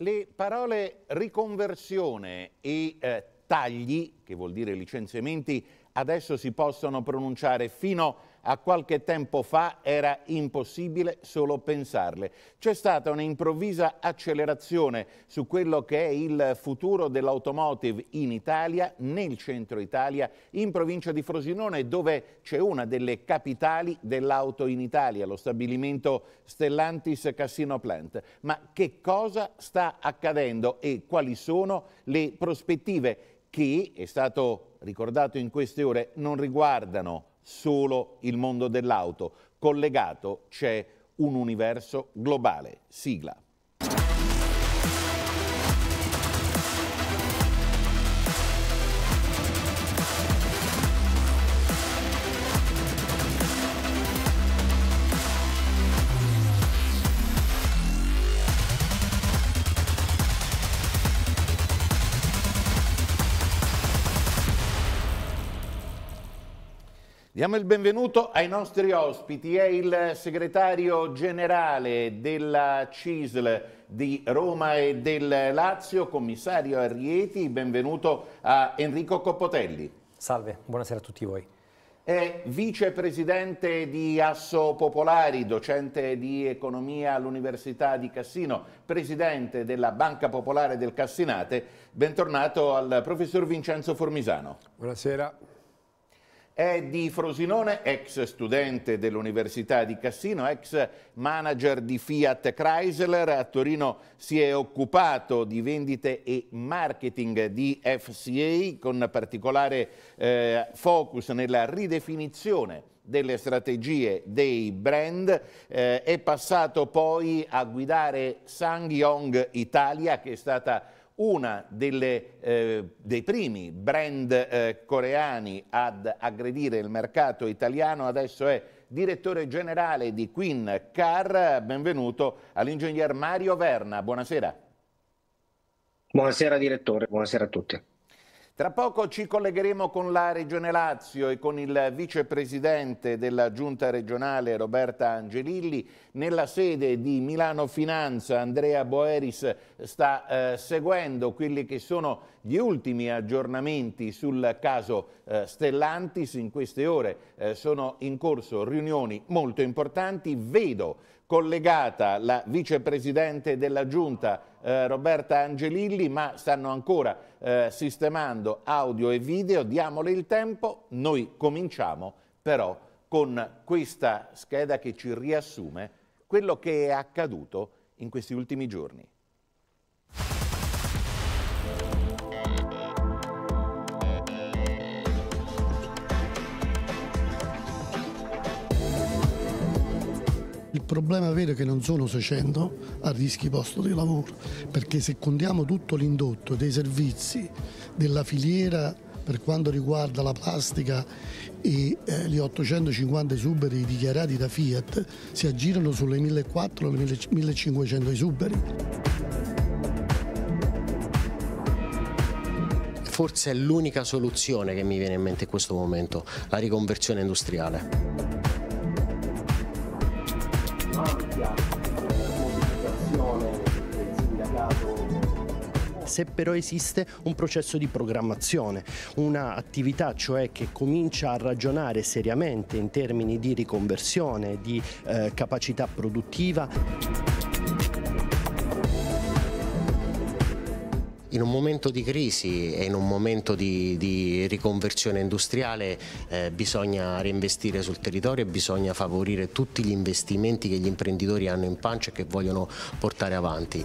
Le parole riconversione e eh, tagli, che vuol dire licenziamenti, adesso si possono pronunciare fino a a qualche tempo fa era impossibile solo pensarle. C'è stata un'improvvisa accelerazione su quello che è il futuro dell'automotive in Italia, nel centro Italia, in provincia di Frosinone, dove c'è una delle capitali dell'auto in Italia, lo stabilimento Stellantis Cassino Plant. Ma che cosa sta accadendo e quali sono le prospettive che, è stato ricordato in queste ore, non riguardano solo il mondo dell'auto. Collegato c'è un universo globale. Sigla. Diamo il benvenuto ai nostri ospiti, è il segretario generale della CISL di Roma e del Lazio, commissario Arrieti, benvenuto a Enrico Coppotelli. Salve, buonasera a tutti voi. È vicepresidente di Asso Popolari, docente di economia all'Università di Cassino, presidente della Banca Popolare del Cassinate. Bentornato al professor Vincenzo Formisano. Buonasera è di Frosinone, ex studente dell'Università di Cassino, ex manager di Fiat Chrysler. A Torino si è occupato di vendite e marketing di FCA con particolare eh, focus nella ridefinizione delle strategie dei brand, eh, è passato poi a guidare Sang Yong Italia che è stata una delle, eh, dei primi brand eh, coreani ad aggredire il mercato italiano, adesso è direttore generale di Queen Car. Benvenuto all'ingegner Mario Verna. Buonasera. Buonasera direttore, buonasera a tutti. Tra poco ci collegheremo con la Regione Lazio e con il vicepresidente della giunta regionale Roberta Angelilli. Nella sede di Milano Finanza Andrea Boeris sta eh, seguendo quelli che sono gli ultimi aggiornamenti sul caso eh, Stellantis. In queste ore eh, sono in corso riunioni molto importanti. Vedo collegata la vicepresidente della Giunta eh, Roberta Angelilli, ma stanno ancora eh, sistemando audio e video, diamole il tempo, noi cominciamo però con questa scheda che ci riassume quello che è accaduto in questi ultimi giorni. problema vero è che non sono 600 a rischio posto di lavoro, perché se contiamo tutto l'indotto dei servizi, della filiera per quanto riguarda la plastica e eh, gli 850 esuberi dichiarati da Fiat, si aggirano sulle 1400 1500 esuberi. Forse è l'unica soluzione che mi viene in mente in questo momento, la riconversione industriale ampia modificazione del sindacato se però esiste un processo di programmazione, un'attività cioè che comincia a ragionare seriamente in termini di riconversione, di eh, capacità produttiva. in un momento di crisi e in un momento di, di riconversione industriale eh, bisogna reinvestire sul territorio e bisogna favorire tutti gli investimenti che gli imprenditori hanno in pancia e che vogliono portare avanti.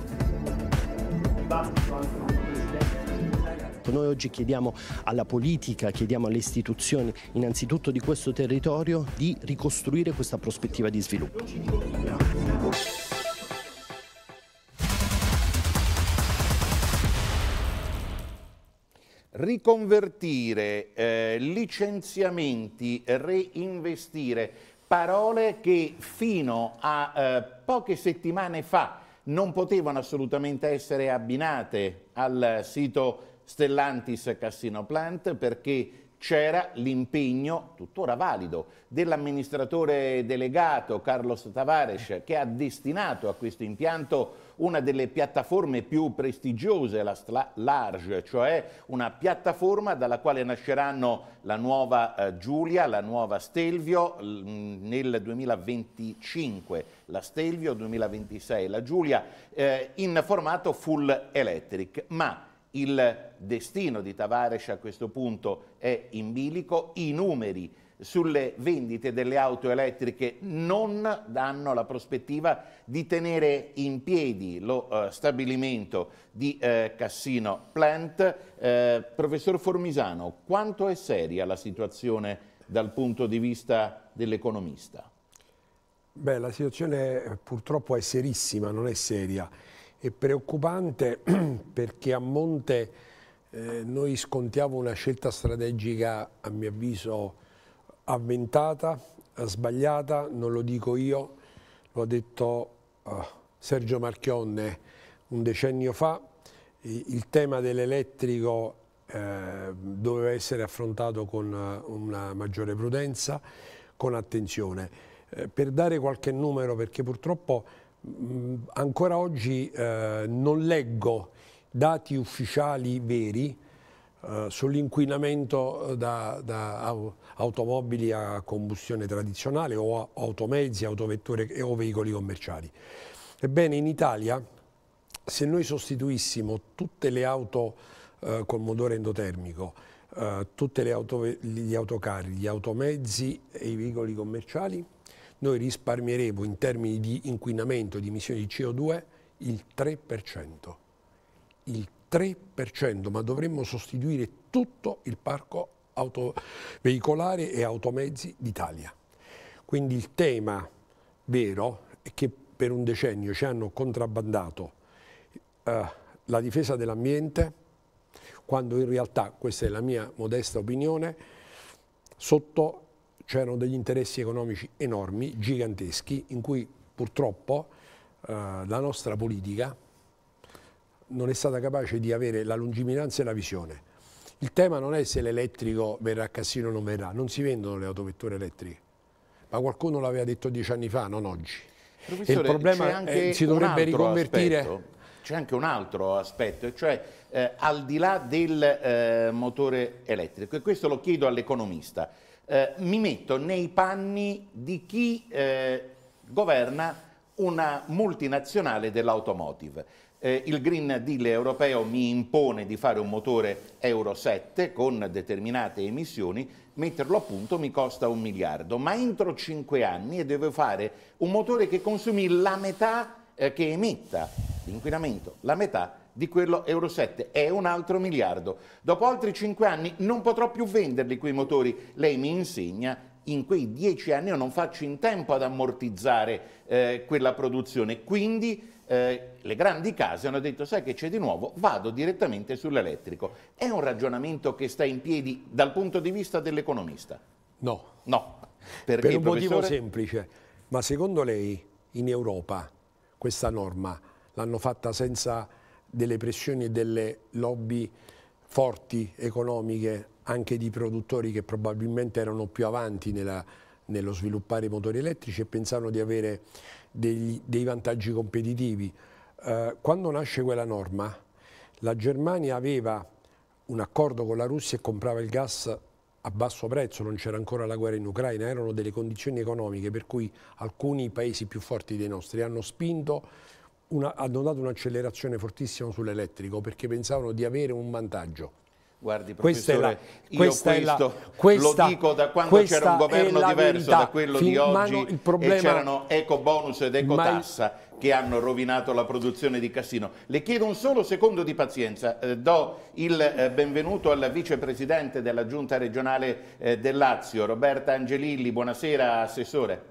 Noi oggi chiediamo alla politica, chiediamo alle istituzioni innanzitutto di questo territorio di ricostruire questa prospettiva di sviluppo. riconvertire, eh, licenziamenti, reinvestire, parole che fino a eh, poche settimane fa non potevano assolutamente essere abbinate al sito Stellantis Cassino Plant perché c'era l'impegno, tuttora valido, dell'amministratore delegato Carlos Tavares che ha destinato a questo impianto una delle piattaforme più prestigiose, la Large, cioè una piattaforma dalla quale nasceranno la nuova eh, Giulia, la nuova Stelvio nel 2025, la Stelvio 2026, la Giulia eh, in formato full electric. Ma il destino di Tavares a questo punto è in bilico, i numeri sulle vendite delle auto elettriche non danno la prospettiva di tenere in piedi lo uh, stabilimento di uh, Cassino Plant. Uh, professor Formisano, quanto è seria la situazione dal punto di vista dell'economista? Beh, la situazione purtroppo è serissima, non è seria è preoccupante perché a monte eh, noi scontiamo una scelta strategica, a mio avviso, avventata, sbagliata, non lo dico io, lo ha detto uh, Sergio Marchionne un decennio fa, il tema dell'elettrico eh, doveva essere affrontato con eh, una maggiore prudenza, con attenzione. Eh, per dare qualche numero, perché purtroppo Mm, ancora oggi eh, non leggo dati ufficiali veri eh, sull'inquinamento eh, da, da, automobili a combustione tradizionale o automezzi, autovetture e, o veicoli commerciali. Ebbene, in Italia, se noi sostituissimo tutte le auto eh, col motore endotermico, eh, tutti auto, gli autocarri, gli automezzi e i veicoli commerciali, noi risparmieremo in termini di inquinamento, e di emissioni di CO2, il 3%. Il 3%, ma dovremmo sostituire tutto il parco autoveicolare e automezzi d'Italia. Quindi il tema vero è che per un decennio ci hanno contrabbandato eh, la difesa dell'ambiente, quando in realtà, questa è la mia modesta opinione, sotto c'erano degli interessi economici enormi, giganteschi, in cui purtroppo eh, la nostra politica non è stata capace di avere la lungimiranza e la visione. Il tema non è se l'elettrico verrà a Cassino o non verrà, non si vendono le autovetture elettriche, ma qualcuno l'aveva detto dieci anni fa, non oggi. il problema è che si dovrebbe riconvertire... Aspetto c'è anche un altro aspetto, cioè eh, al di là del eh, motore elettrico, e questo lo chiedo all'economista, eh, mi metto nei panni di chi eh, governa una multinazionale dell'automotive. Eh, il Green Deal europeo mi impone di fare un motore Euro 7 con determinate emissioni, metterlo a punto mi costa un miliardo, ma entro cinque anni devo fare un motore che consumi la metà eh, che emetta l'inquinamento, la metà di quello Euro 7, è un altro miliardo. Dopo altri 5 anni non potrò più venderli quei motori, lei mi insegna in quei dieci anni io non faccio in tempo ad ammortizzare eh, quella produzione, quindi eh, le grandi case hanno detto sai che c'è di nuovo, vado direttamente sull'elettrico. È un ragionamento che sta in piedi dal punto di vista dell'economista? No. No. Perché, per un professore... motivo semplice, ma secondo lei in Europa questa norma l'hanno fatta senza delle pressioni e delle lobby forti economiche anche di produttori che probabilmente erano più avanti nella, nello sviluppare i motori elettrici e pensavano di avere degli, dei vantaggi competitivi. Eh, quando nasce quella norma, la Germania aveva un accordo con la Russia e comprava il gas a basso prezzo, non c'era ancora la guerra in Ucraina, erano delle condizioni economiche per cui alcuni paesi più forti dei nostri hanno spinto una, hanno dato un'accelerazione fortissima sull'elettrico perché pensavano di avere un vantaggio. Guardi, questa è la, questa io questo è la, questa, lo dico da quando c'era un governo diverso verità. da quello Fin, di oggi problema, e c'erano eco bonus ed eco tassa che hanno rovinato la produzione di Cassino. Le chiedo un solo secondo di pazienza, eh, do il eh, benvenuto al vicepresidente della giunta regionale eh, del Lazio, Roberta Angelilli, buonasera Assessore.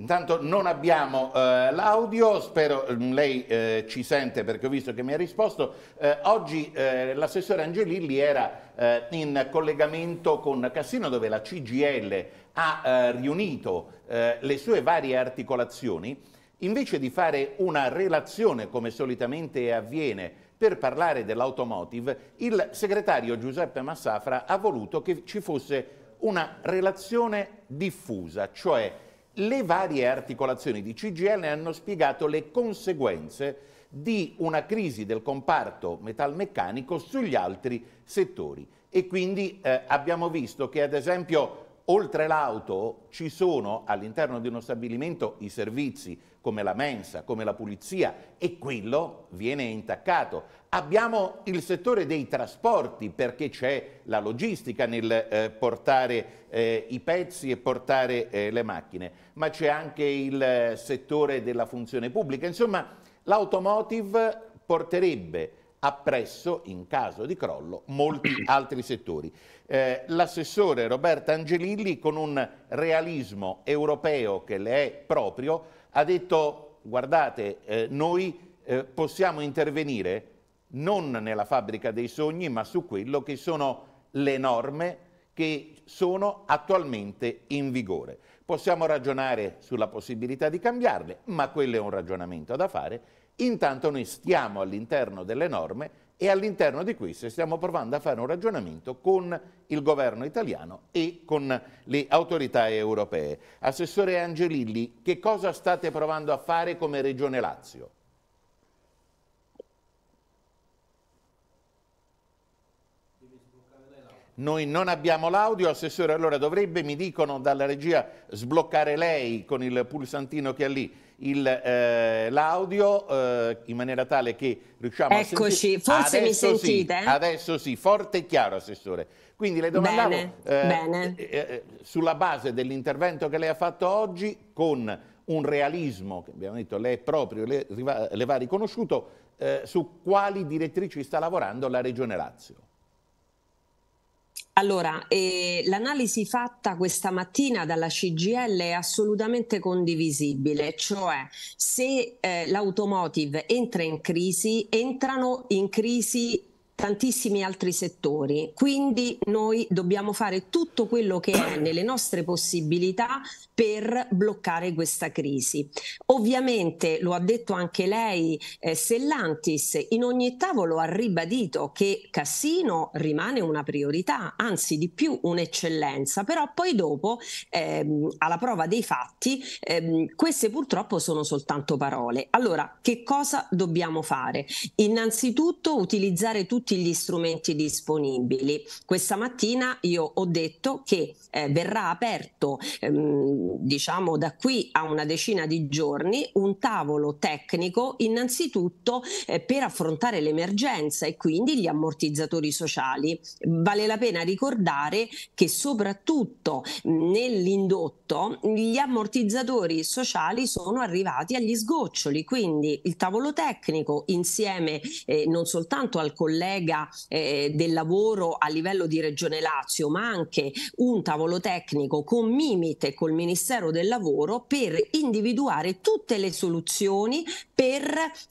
Intanto non abbiamo eh, l'audio, spero mm, lei eh, ci sente perché ho visto che mi ha risposto. Eh, oggi eh, l'assessore Angelilli era eh, in collegamento con Cassino dove la CGL ha eh, riunito le sue varie articolazioni. Invece di fare una relazione come solitamente avviene per parlare dell'automotive, il segretario Giuseppe Massafra ha voluto che ci fosse una relazione diffusa, cioè le varie articolazioni di CGL hanno spiegato le conseguenze di una crisi del comparto metalmeccanico sugli altri settori e quindi eh, abbiamo visto che ad esempio oltre l'auto ci sono all'interno di uno stabilimento i servizi come la mensa, come la pulizia e quello viene intaccato. Abbiamo il settore dei trasporti perché c'è la logistica nel eh, portare eh, i pezzi e portare eh, le macchine, ma c'è anche il eh, settore della funzione pubblica. Insomma, l'automotive porterebbe appresso, in caso di crollo, molti altri settori. Eh, L'assessore Roberta Angelilli, con un realismo europeo che le è proprio, ha detto guardate eh, noi eh, possiamo intervenire non nella fabbrica dei sogni ma su quello che sono le norme che sono attualmente in vigore. Possiamo ragionare sulla possibilità di cambiarle, ma quello è un ragionamento da fare. Intanto noi stiamo all'interno delle norme e all'interno di questo stiamo provando a fare un ragionamento con il governo italiano e con le autorità europee. Assessore Angelilli, che cosa state provando a fare come Regione Lazio? Noi non abbiamo l'audio, Assessore, allora dovrebbe, mi dicono dalla regia, sbloccare lei con il pulsantino che ha lì. Eh, l'audio eh, in maniera tale che riusciamo Eccoci, a sentire. Eccoci, forse adesso mi sentite? Sì, adesso sì, forte e chiaro, Assessore. Quindi le domandavo, bene, eh, eh, bene. Eh, sulla base dell'intervento che lei ha fatto oggi, con un realismo che abbiamo detto lei proprio, le, le va riconosciuto, eh, su quali direttrici sta lavorando la Regione Lazio? Allora, eh, l'analisi fatta questa mattina dalla CGL è assolutamente condivisibile, cioè se eh, l'automotive entra in crisi, entrano in crisi tantissimi altri settori. Quindi noi dobbiamo fare tutto quello che è nelle nostre possibilità per bloccare questa crisi. Ovviamente, lo ha detto anche lei, eh, Sellantis in ogni tavolo ha ribadito che Cassino rimane una priorità, anzi di più un'eccellenza, però poi dopo, ehm, alla prova dei fatti, ehm, queste purtroppo sono soltanto parole. Allora, che cosa dobbiamo fare? Innanzitutto utilizzare tutti tutti gli strumenti disponibili. Questa mattina io ho detto che eh, verrà aperto, ehm, diciamo da qui a una decina di giorni, un tavolo tecnico innanzitutto eh, per affrontare l'emergenza e quindi gli ammortizzatori sociali. Vale la pena ricordare che soprattutto nell'indotto gli ammortizzatori sociali sono arrivati agli sgoccioli, quindi il tavolo tecnico insieme eh, non soltanto al collega delega eh, del lavoro a livello di Regione Lazio, ma anche un tavolo tecnico con Mimite, col Ministero del Lavoro, per individuare tutte le soluzioni per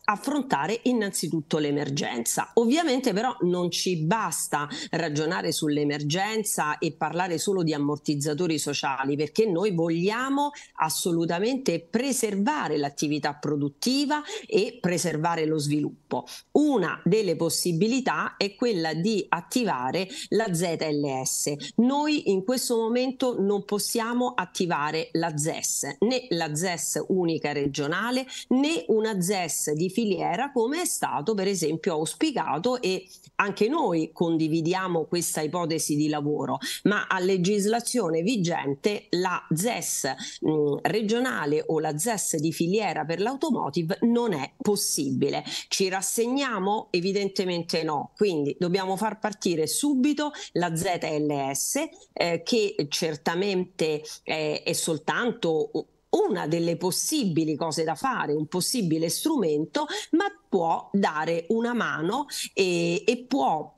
affrontare innanzitutto l'emergenza. Ovviamente però non ci basta ragionare sull'emergenza e parlare solo di ammortizzatori sociali, perché noi vogliamo assolutamente preservare l'attività produttiva e preservare lo sviluppo. Una delle possibilità è quella di attivare la ZLS. Noi in questo momento non possiamo attivare la ZES, né la ZES unica regionale né una ZES di filiera come è stato per esempio auspicato e anche noi condividiamo questa ipotesi di lavoro, ma a legislazione vigente la ZES regionale o la ZES di filiera per l'automotive non è possibile. Ci rassegniamo? Evidentemente no no. Quindi dobbiamo far partire subito la ZLS eh, che certamente eh, è soltanto una delle possibili cose da fare, un possibile strumento, ma può dare una mano e, e può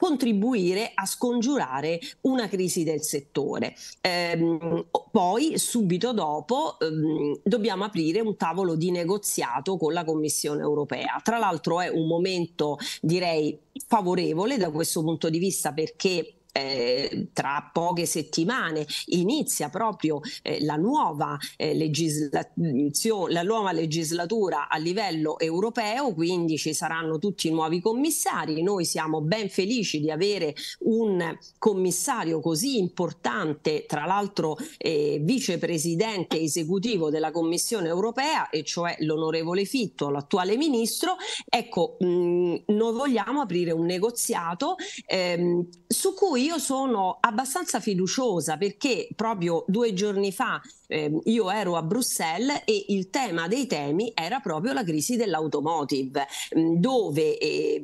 contribuire a scongiurare una crisi del settore. Ehm, poi, subito dopo, ehm, dobbiamo aprire un tavolo di negoziato con la Commissione europea. Tra l'altro è un momento, direi, favorevole da questo punto di vista perché eh, tra poche settimane inizia proprio eh, la, nuova, eh, mm, la nuova legislatura a livello europeo, quindi ci saranno tutti i nuovi commissari. Noi siamo ben felici di avere un commissario così importante, tra l'altro eh, vicepresidente esecutivo della Commissione europea, e cioè l'onorevole Fitto, l'attuale ministro. Ecco, mh, mm, noi vogliamo aprire un negoziato ehm, su cui io sono abbastanza fiduciosa perché proprio due giorni fa eh, io ero a Bruxelles e il tema dei temi era proprio la crisi dell'automotive, dove eh,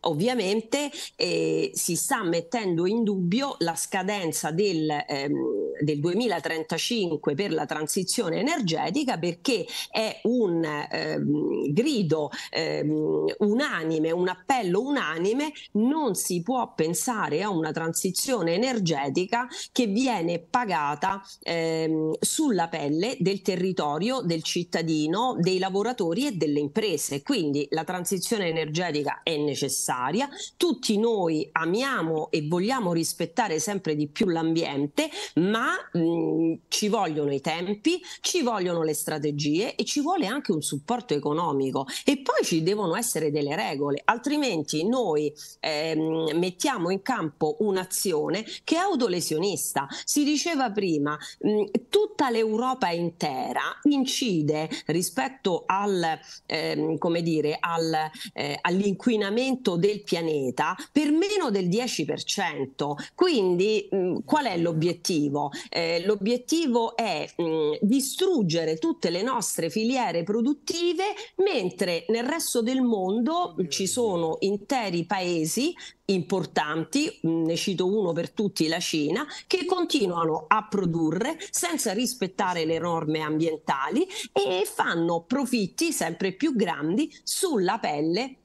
ovviamente eh, si sta mettendo in dubbio la scadenza del, ehm, del, 2035 per la transizione energetica perché è un ehm, grido ehm, unanime, un appello unanime, non si può pensare a una transizione energetica che viene pagata ehm, sulla pelle del territorio, del cittadino, dei lavoratori e delle imprese. Quindi la transizione energetica è necessaria necessaria. Tutti noi amiamo e vogliamo rispettare sempre di più l'ambiente, ma mh, mhmm, ci vogliono i tempi, ci vogliono le strategie e ci vuole anche un supporto economico e poi ci devono essere delle regole, altrimenti noi ehm, mettiamo in campo un'azione che è autolesionista. Si diceva prima, mh, mhmm, tutta l'Europa intera incide rispetto al, ehm, dire, al, eh, all'inquinamento del pianeta per meno del 10%. Quindi mh, mm, qual è l'obiettivo? Eh, l'obiettivo è mh, mm, distruggere tutte le nostre filiere produttive mentre nel resto del mondo ci sono interi paesi importanti, mm, ne cito uno per tutti, la Cina, che continuano a produrre senza rispettare le norme ambientali e fanno profitti sempre più grandi sulla pelle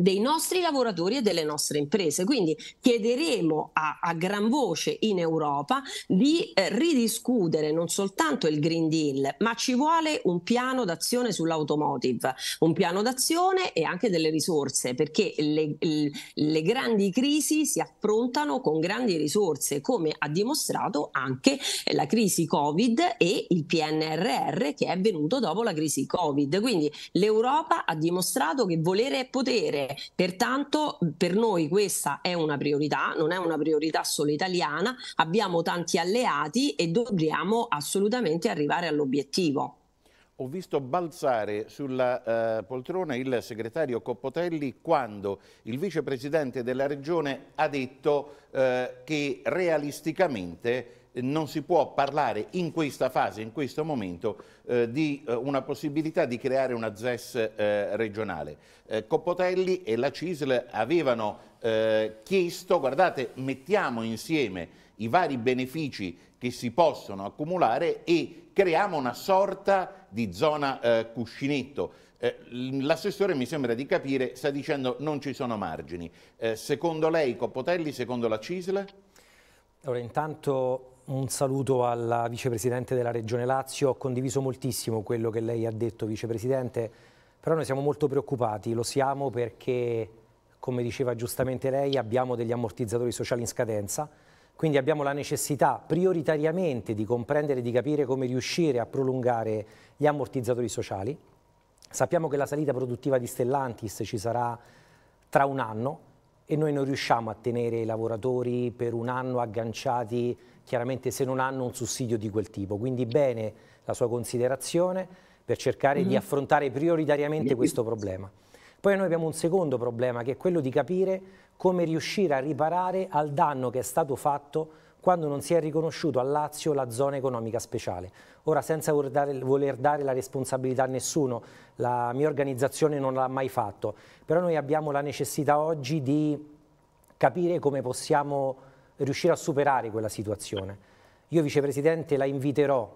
dei nostri lavoratori e delle nostre imprese. Quindi chiederemo a, a gran voce in Europa di eh, ridiscutere non soltanto il Green Deal, ma ci vuole un piano d'azione sull'automotive, un piano d'azione e anche delle risorse, perché le, le grandi crisi si affrontano con grandi risorse, come ha dimostrato anche la crisi Covid e il PNRR che è venuto dopo la crisi Covid. Quindi l'Europa ha dimostrato che volere e potere Pertanto per noi questa è una priorità, non è una priorità solo italiana, abbiamo tanti alleati e dobbiamo assolutamente arrivare all'obiettivo. Ho visto balzare sulla eh, poltrona il segretario Coppotelli quando il vicepresidente della regione ha detto eh, che realisticamente non si può parlare in questa fase, in questo momento, eh, di eh, una possibilità di creare una ZES eh, regionale. Eh, Coppotelli e la CISL avevano eh, chiesto, guardate, mettiamo insieme i vari benefici che si possono accumulare e creiamo una sorta di zona eh, cuscinetto. L'assessore mi sembra di capire, sta dicendo non ci sono margini. secondo lei Coppotelli, secondo la CISL? Allora, intanto un saluto alla vicepresidente della Regione Lazio. Ho condiviso moltissimo quello che lei ha detto, vicepresidente, però noi siamo molto preoccupati, lo siamo perché, come diceva giustamente lei, abbiamo degli ammortizzatori sociali in scadenza, quindi abbiamo la necessità prioritariamente di comprendere e di capire come riuscire a prolungare gli ammortizzatori sociali. Sappiamo che la salita produttiva di Stellantis ci sarà tra un anno e noi non riusciamo a tenere i lavoratori per un anno agganciati chiaramente se non hanno un sussidio di quel tipo. Quindi bene la sua considerazione per cercare mm -hmm. di mm-hmm. affrontare prioritariamente questo problema. Poi noi abbiamo un secondo problema che è quello di capire come riuscire a riparare al danno che è stato fatto quando non si è riconosciuto a Lazio la zona economica speciale. Ora, senza voler dare, voler dare la responsabilità a nessuno, la mia organizzazione non l'ha mai fatto, però noi abbiamo la necessità oggi di capire come possiamo riuscire a superare quella situazione. Io vicepresidente la inviterò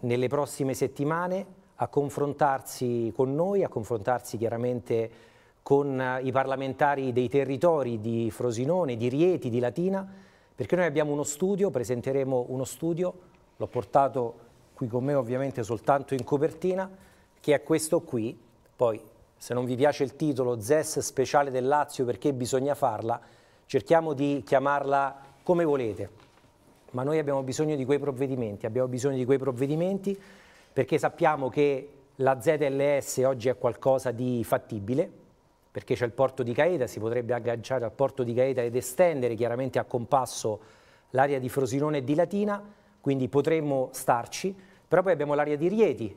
nelle prossime settimane a confrontarsi con noi, a confrontarsi chiaramente con eh, i parlamentari dei territori di Frosinone, di Rieti, di Latina, perché noi abbiamo uno studio, presenteremo uno studio, l'ho portato qui con me ovviamente soltanto in copertina, che è questo qui, poi se non vi piace il titolo ZES speciale del Lazio perché bisogna farla, cerchiamo di chiamarla come volete, ma noi abbiamo bisogno di quei provvedimenti, abbiamo bisogno di quei provvedimenti perché sappiamo che la ZLS oggi è qualcosa di fattibile, perché c'è il porto di Caeta, si potrebbe agganciare al porto di Caeta ed estendere chiaramente a compasso l'area di Frosinone e di Latina, quindi potremmo starci, però poi abbiamo l'area di Rieti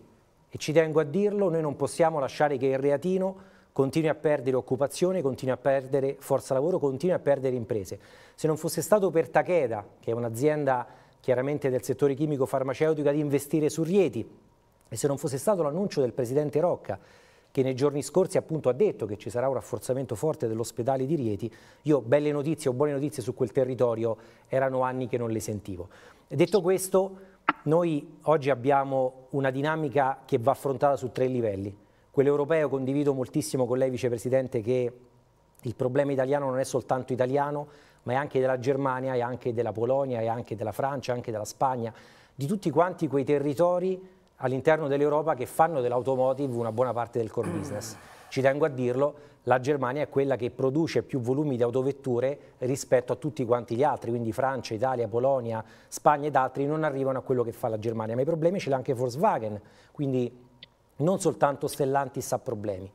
e ci tengo a dirlo, noi non possiamo lasciare che il Reatino continui a perdere occupazione, continui a perdere forza lavoro, continui a perdere imprese. Se non fosse stato per Takeda, che è un'azienda chiaramente del settore chimico farmaceutico, ad investire su Rieti, e se non fosse stato l'annuncio del presidente Rocca, che nei giorni scorsi appunto ha detto che ci sarà un rafforzamento forte dell'ospedale di Rieti, io belle notizie o buone notizie su quel territorio erano anni che non le sentivo. Detto questo, noi oggi abbiamo una dinamica che va affrontata su tre livelli quello europeo condivido moltissimo con lei vicepresidente che il problema italiano non è soltanto italiano ma è anche della Germania, è anche della Polonia, è anche della Francia, anche della Spagna, di tutti quanti quei territori all'interno dell'Europa che fanno dell'automotive una buona parte del core business. Ci tengo a dirlo, la Germania è quella che produce più volumi di autovetture rispetto a tutti quanti gli altri, quindi Francia, Italia, Polonia, Spagna ed altri non arrivano a quello che fa la Germania, ma i problemi ce l'ha anche Volkswagen, quindi non soltanto Stellantis ha problemi.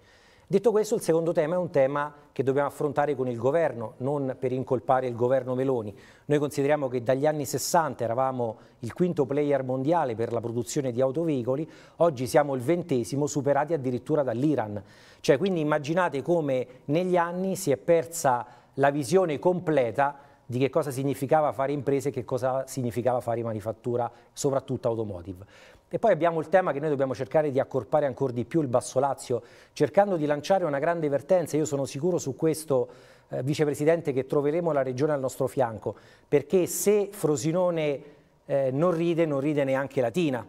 Detto questo, il secondo tema è un tema che dobbiamo affrontare con il governo, non per incolpare il governo Meloni. Noi consideriamo che dagli anni 60 eravamo il quinto player mondiale per la produzione di autoveicoli, oggi siamo il ventesimo, superati addirittura dall'Iran. Cioè, quindi immaginate come negli anni si è persa la visione completa di che cosa significava fare imprese e che cosa significava fare manifattura, soprattutto automotive. E poi abbiamo il tema che noi dobbiamo cercare di accorpare ancora di più il Basso Lazio, cercando di lanciare una grande vertenza. Io sono sicuro su questo, eh, Vicepresidente, che troveremo la Regione al nostro fianco, perché se Frosinone eh, non ride, non ride neanche Latina,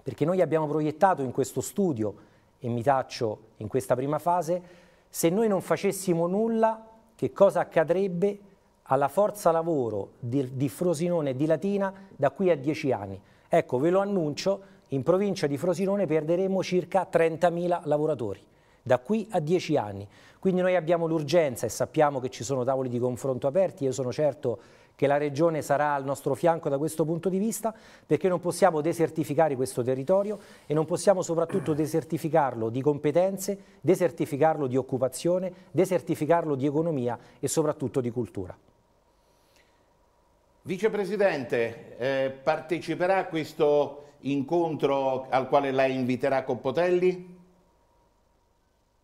perché noi abbiamo proiettato in questo studio, e mi taccio in questa prima fase, se noi non facessimo nulla, che cosa accadrebbe alla forza lavoro di, di Frosinone e di Latina da qui a dieci anni? Ecco, ve lo annuncio, in provincia di Frosinone perderemo circa 30.000 lavoratori da qui a 10 anni. Quindi noi abbiamo l'urgenza e sappiamo che ci sono tavoli di confronto aperti, io sono certo che la Regione sarà al nostro fianco da questo punto di vista, perché non possiamo desertificare questo territorio e non possiamo soprattutto desertificarlo di competenze, desertificarlo di occupazione, desertificarlo di economia e soprattutto di cultura. Vicepresidente, eh, parteciperà a questo incontro al quale la inviterà Coppotelli?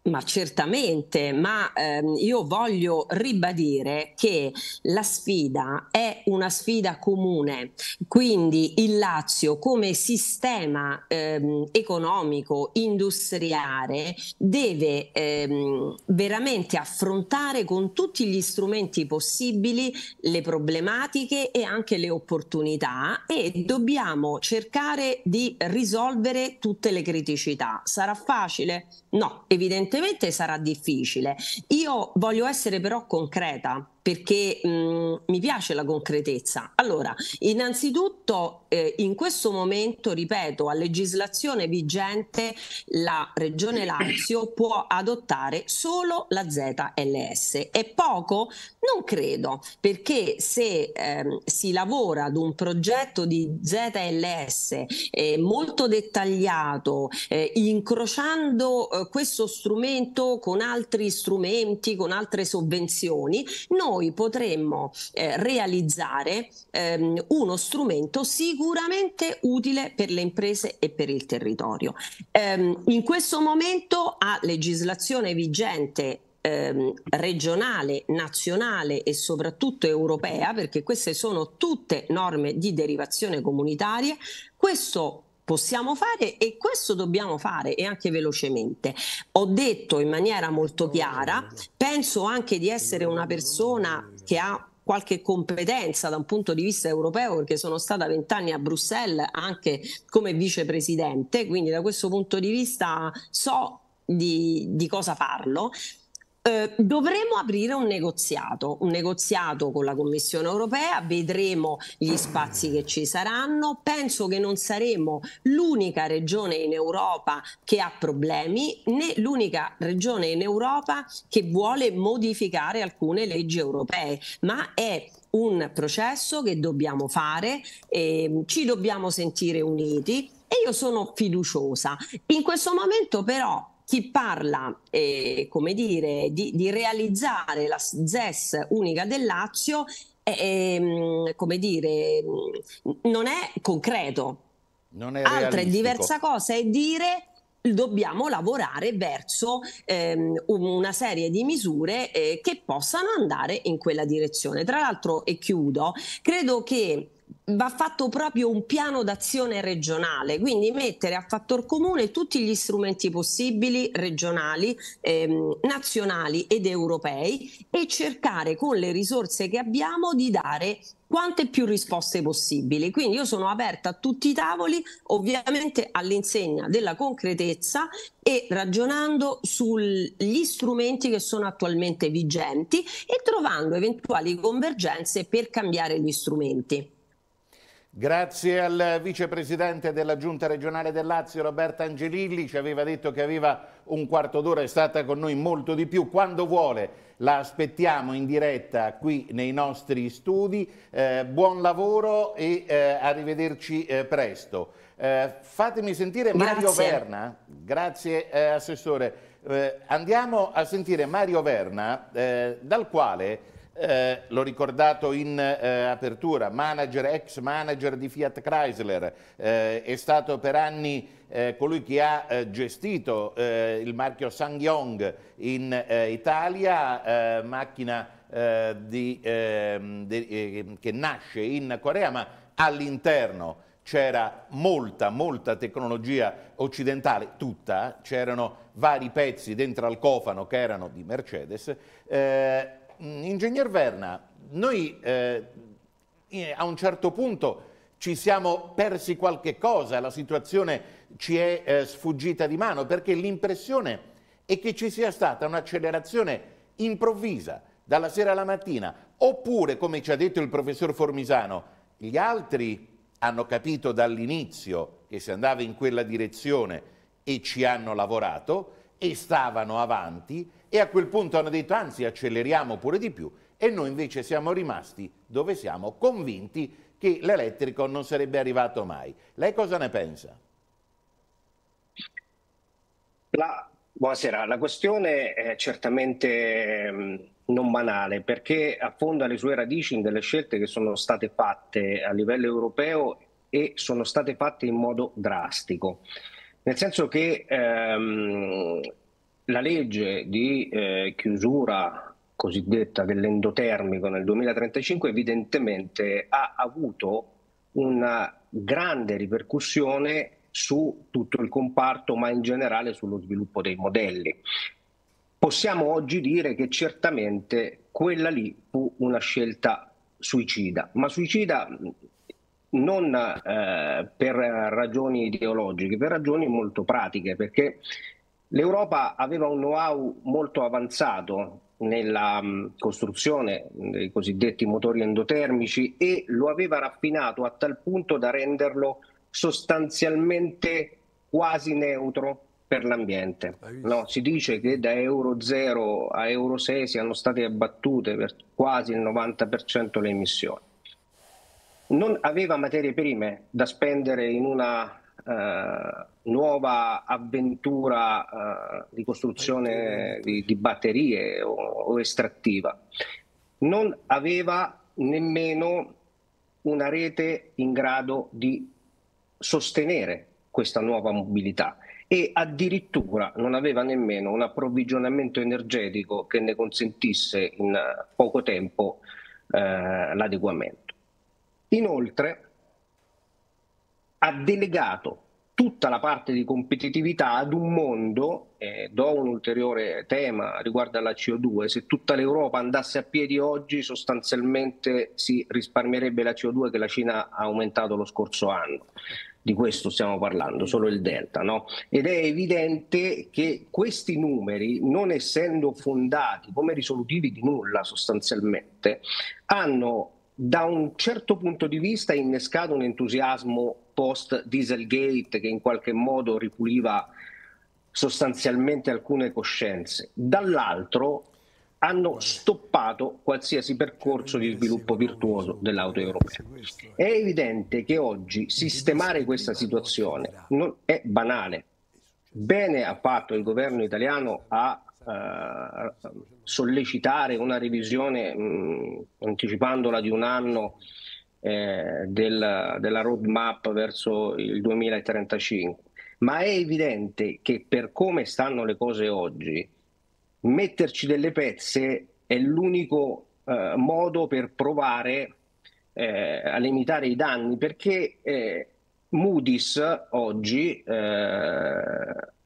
Ma certamente, ma ehm, io voglio ribadire che la sfida è una sfida comune, quindi il Lazio come sistema ehm, economico, industriale, deve ehm, veramente affrontare con tutti gli strumenti possibili le problematiche e anche le opportunità e dobbiamo cercare di risolvere tutte le criticità. Sarà facile? No, evidentemente evidentemente sarà difficile. Io voglio essere però concreta perché mh, mm, mi piace la concretezza. Allora, innanzitutto eh, in questo momento, ripeto, a legislazione vigente la Regione Lazio può adottare solo la ZLS È poco non credo, perché se ehm, si lavora ad un progetto di ZLS eh, molto dettagliato, eh, incrociando eh, questo strumento con altri strumenti, con altre sovvenzioni, noi noi potremmo eh, realizzare ehm, uno strumento sicuramente utile per le imprese e per il territorio. Ehm, in questo momento a legislazione vigente ehm, regionale, nazionale e soprattutto europea, perché queste sono tutte norme di derivazione comunitaria, questo possiamo fare e questo dobbiamo fare e anche velocemente. Ho detto in maniera molto chiara, penso anche di essere una persona che ha qualche competenza da un punto di vista europeo perché sono stata vent'anni a Bruxelles anche come vicepresidente, quindi da questo punto di vista so di, di cosa parlo. Eh, dovremo aprire un negoziato, un negoziato con la Commissione europea, vedremo gli spazi che ci saranno. Penso che non saremo l'unica regione in Europa che ha problemi né l'unica regione in Europa che vuole modificare alcune leggi europee, ma è un processo che dobbiamo fare, ehm, ci dobbiamo sentire uniti e io sono fiduciosa. In questo momento però chi parla eh, come dire, di, di realizzare la ZES unica del Lazio eh, come dire, non è concreto. Non è Altra e diversa cosa è dire dobbiamo lavorare verso ehm, una serie di misure eh, che possano andare in quella direzione. Tra l'altro, e chiudo, credo che va fatto proprio un piano d'azione regionale, quindi mettere a fattor comune tutti gli strumenti possibili regionali, ehm, nazionali ed europei e cercare con le risorse che abbiamo di dare quante più risposte possibili. Quindi io sono aperta a tutti i tavoli, ovviamente all'insegna della concretezza e ragionando sugli strumenti che sono attualmente vigenti e trovando eventuali convergenze per cambiare gli strumenti. Grazie al vicepresidente della giunta regionale del Lazio Roberta Angelilli, ci aveva detto che aveva un quarto d'ora, è stata con noi molto di più, quando vuole la aspettiamo in diretta qui nei nostri studi, eh, buon lavoro e eh, arrivederci eh, presto. Eh, fatemi sentire Mario grazie. Verna, grazie eh, Assessore, eh, andiamo a sentire Mario Verna dal quale eh, l'ho ricordato in eh, apertura, manager, ex manager di Fiat Chrysler, eh, è stato per anni eh, colui che ha eh, gestito eh, il marchio Sangyong in Italia, macchina di, ehm, di, ehm, che nasce in Corea, ma all'interno c'era molta, molta tecnologia occidentale, tutta, c'erano vari pezzi dentro al cofano che erano di Mercedes, Mm, ingegner Verna, noi eh, a un certo punto ci siamo persi qualche cosa, la situazione ci è eh, sfuggita di mano, perché l'impressione è che ci sia stata un'accelerazione improvvisa dalla sera alla mattina, oppure, come ci ha detto il professor Formisano, gli altri hanno capito dall'inizio che si andava in quella direzione e ci hanno lavorato, e stavano avanti e a quel punto hanno detto anzi acceleriamo pure di più e noi invece siamo rimasti dove siamo convinti che l'elettrico non sarebbe arrivato mai. Lei cosa ne pensa? La, buonasera, la questione è certamente mm, non banale perché affonda le sue radici in delle scelte che sono state fatte a livello europeo e sono state fatte in modo drastico. Nel senso che ehm, la legge di eh, chiusura cosiddetta dell'endotermico nel 2035 evidentemente ha avuto una grande ripercussione su tutto il comparto, ma in generale sullo sviluppo dei modelli. Possiamo oggi dire che certamente quella lì fu una scelta suicida, ma suicida non eh, per ragioni ideologiche, per ragioni molto pratiche, perché l'Europa aveva un know-how molto avanzato nella mm, costruzione dei cosiddetti motori endotermici e lo aveva raffinato a tal punto da renderlo sostanzialmente quasi neutro per l'ambiente. No, si dice che da Euro 0 a Euro 6 siano state abbattute per quasi il 90% le emissioni non aveva materie prime da spendere in una eh, nuova avventura eh, di costruzione di, di batterie o, o estrattiva. Non aveva nemmeno una rete in grado di sostenere questa nuova mobilità e addirittura non aveva nemmeno un approvvigionamento energetico che ne consentisse in eh, poco tempo eh, l'adeguamento. Inoltre ha delegato tutta la parte di competitività ad un mondo, eh, do un ulteriore tema riguardo alla CO2, se tutta l'Europa andasse a piedi oggi sostanzialmente si risparmierebbe la CO2 che la Cina ha aumentato lo scorso anno. Di questo stiamo parlando, solo il delta, no? Ed è evidente che questi numeri, non essendo fondati come risolutivi di nulla sostanzialmente, hanno da un certo punto di vista è innescato un entusiasmo post Dieselgate che in qualche modo ripuliva sostanzialmente alcune coscienze, dall'altro hanno stoppato qualsiasi percorso di sviluppo virtuoso dell'auto europea. È evidente che oggi sistemare questa situazione non è banale. Bene ha fatto il governo italiano a eh, sollecitare una revisione, mh, anticipandola di un anno, eh, del, della roadmap verso il 2035. Ma è evidente che per come stanno le cose oggi, metterci delle pezze è l'unico eh, modo per provare eh, a limitare i danni, perché eh, Moody's oggi eh,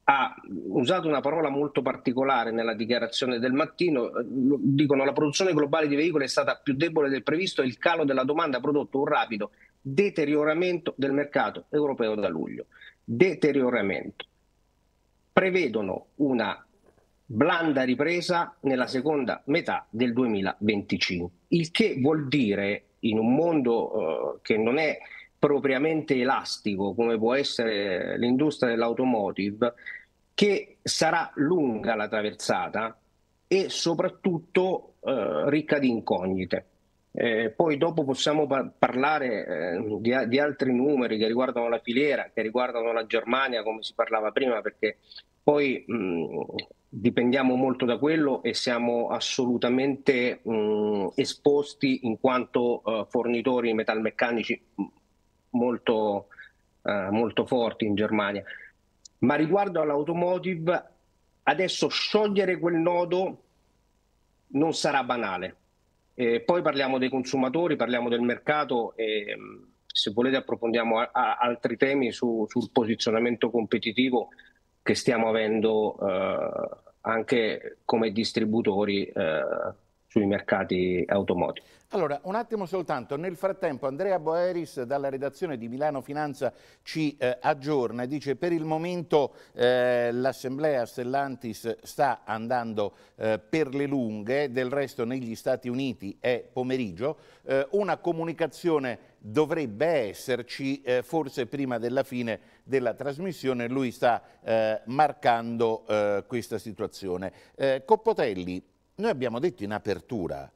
ha usato una parola molto particolare nella dichiarazione del mattino, dicono la produzione globale di veicoli è stata più debole del previsto e il calo della domanda ha prodotto un rapido deterioramento del mercato europeo da luglio. Deterioramento. Prevedono una blanda ripresa nella seconda metà del 2025, il che vuol dire in un mondo eh, che non è propriamente elastico come può essere l'industria dell'automotive, che sarà lunga la traversata e soprattutto eh, ricca di incognite. Eh, poi dopo possiamo par- parlare eh, di, a- di, altri numeri che riguardano la filiera, che riguardano la Germania, come si parlava prima, perché poi mh, dipendiamo molto da quello e siamo assolutamente mh, esposti in quanto uh, fornitori metalmeccanici molto, uh, molto forti in Germania ma riguardo all'automotive adesso sciogliere quel nodo non sarà banale. Eh, poi parliamo dei consumatori, parliamo del mercato e mm, se volete approfondiamo a, a altri temi su, sul posizionamento competitivo che stiamo avendo eh, anche come distributori eh, sui mercati automotive. Allora, un attimo soltanto, nel frattempo Andrea Boeris dalla redazione di Milano Finanza ci eh, aggiorna e dice per il momento eh, l'assemblea Stellantis sta andando eh, per le lunghe, del resto negli Stati Uniti è pomeriggio, eh, una comunicazione dovrebbe esserci eh, forse prima della fine della trasmissione, lui sta eh, marcando questa situazione. Coppotelli, noi abbiamo detto in apertura,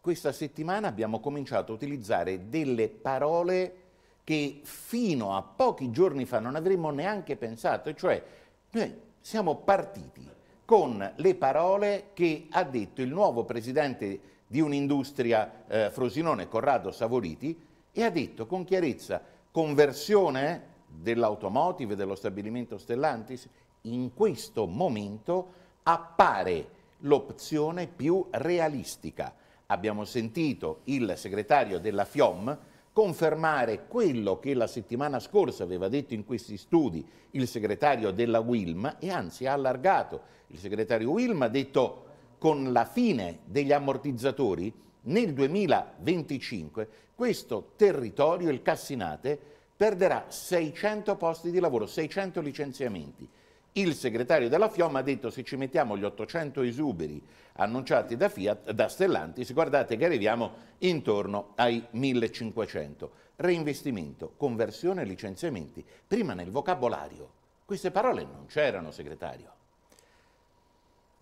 questa settimana abbiamo cominciato a utilizzare delle parole che fino a pochi giorni fa non avremmo neanche pensato, e cioè noi siamo partiti con le parole che ha detto il nuovo presidente di un'industria eh, Frosinone, Corrado Savoriti, e ha detto con chiarezza conversione dell'automotive, dello stabilimento Stellantis, in questo momento appare l'opzione più realistica. Abbiamo sentito il segretario della FIOM confermare quello che la settimana scorsa aveva detto in questi studi il segretario della Wilm e anzi ha allargato. Il segretario Wilm ha detto con la fine degli ammortizzatori nel 2025 questo territorio, il Cassinate, perderà 600 posti di lavoro, 600 licenziamenti. Il segretario della FIOM ha detto se ci mettiamo gli 800 esuberi annunciati da, Fiat, da Stellantis, guardate che arriviamo intorno ai 1500. Reinvestimento, conversione, licenziamenti. Prima nel vocabolario. Queste parole non c'erano, segretario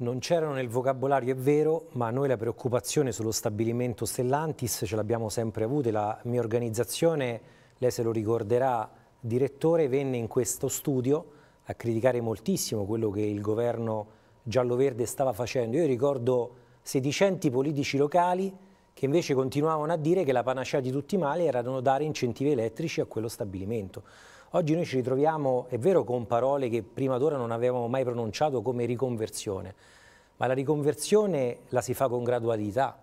non c'erano nel vocabolario, è vero, ma noi la preoccupazione sullo stabilimento Stellantis ce l'abbiamo sempre avuta. La mia organizzazione, lei se lo ricorderà, direttore, venne in questo studio a criticare moltissimo quello che il governo giallo-verde stava facendo. Io ricordo sedicenti politici locali che invece continuavano a dire che la panacea di tutti i mali erano dare incentivi elettrici a quello stabilimento. Oggi noi ci ritroviamo, è vero, con parole che prima d'ora non avevamo mai pronunciato come riconversione, ma la riconversione la si fa con gradualità,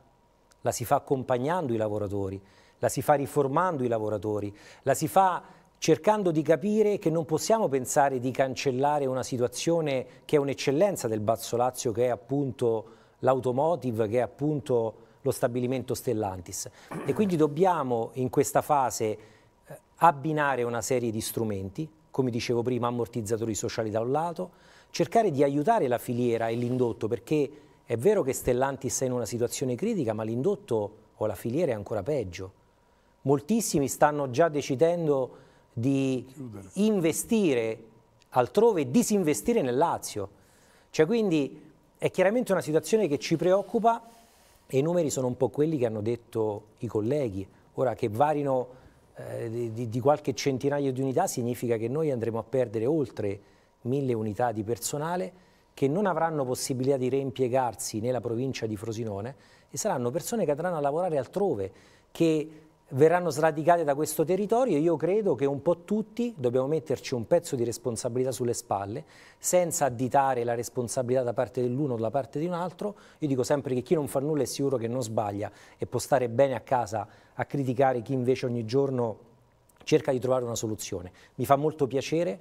la si fa accompagnando i lavoratori, la si fa riformando i lavoratori, la si fa cercando di capire che non possiamo pensare di cancellare una situazione che è un'eccellenza del Basso Lazio, che è appunto l'automotive, che è appunto lo stabilimento Stellantis. E quindi dobbiamo in questa fase eh, abbinare una serie di strumenti, come dicevo prima, ammortizzatori sociali da un lato, cercare di aiutare la filiera e l'indotto, perché è vero che Stellantis è in una situazione critica, ma l'indotto o la filiera è ancora peggio. Moltissimi stanno già decidendo di investire altrove e disinvestire nel Lazio. Cioè quindi è chiaramente una situazione che ci preoccupa e i numeri sono un po' quelli che hanno detto i colleghi. Ora che varino eh, di, di, qualche centinaio di unità significa che noi andremo a perdere oltre mille unità di personale che non avranno possibilità di reimpiegarsi nella provincia di Frosinone e saranno persone che andranno a lavorare altrove, che verranno sradicate da questo territorio, e io credo che un po' tutti dobbiamo metterci un pezzo di responsabilità sulle spalle, senza additare la responsabilità da parte dell'uno o da parte di un altro, io dico sempre che chi non fa nulla è sicuro che non sbaglia e può stare bene a casa a criticare chi invece ogni giorno cerca di trovare una soluzione. Mi fa molto piacere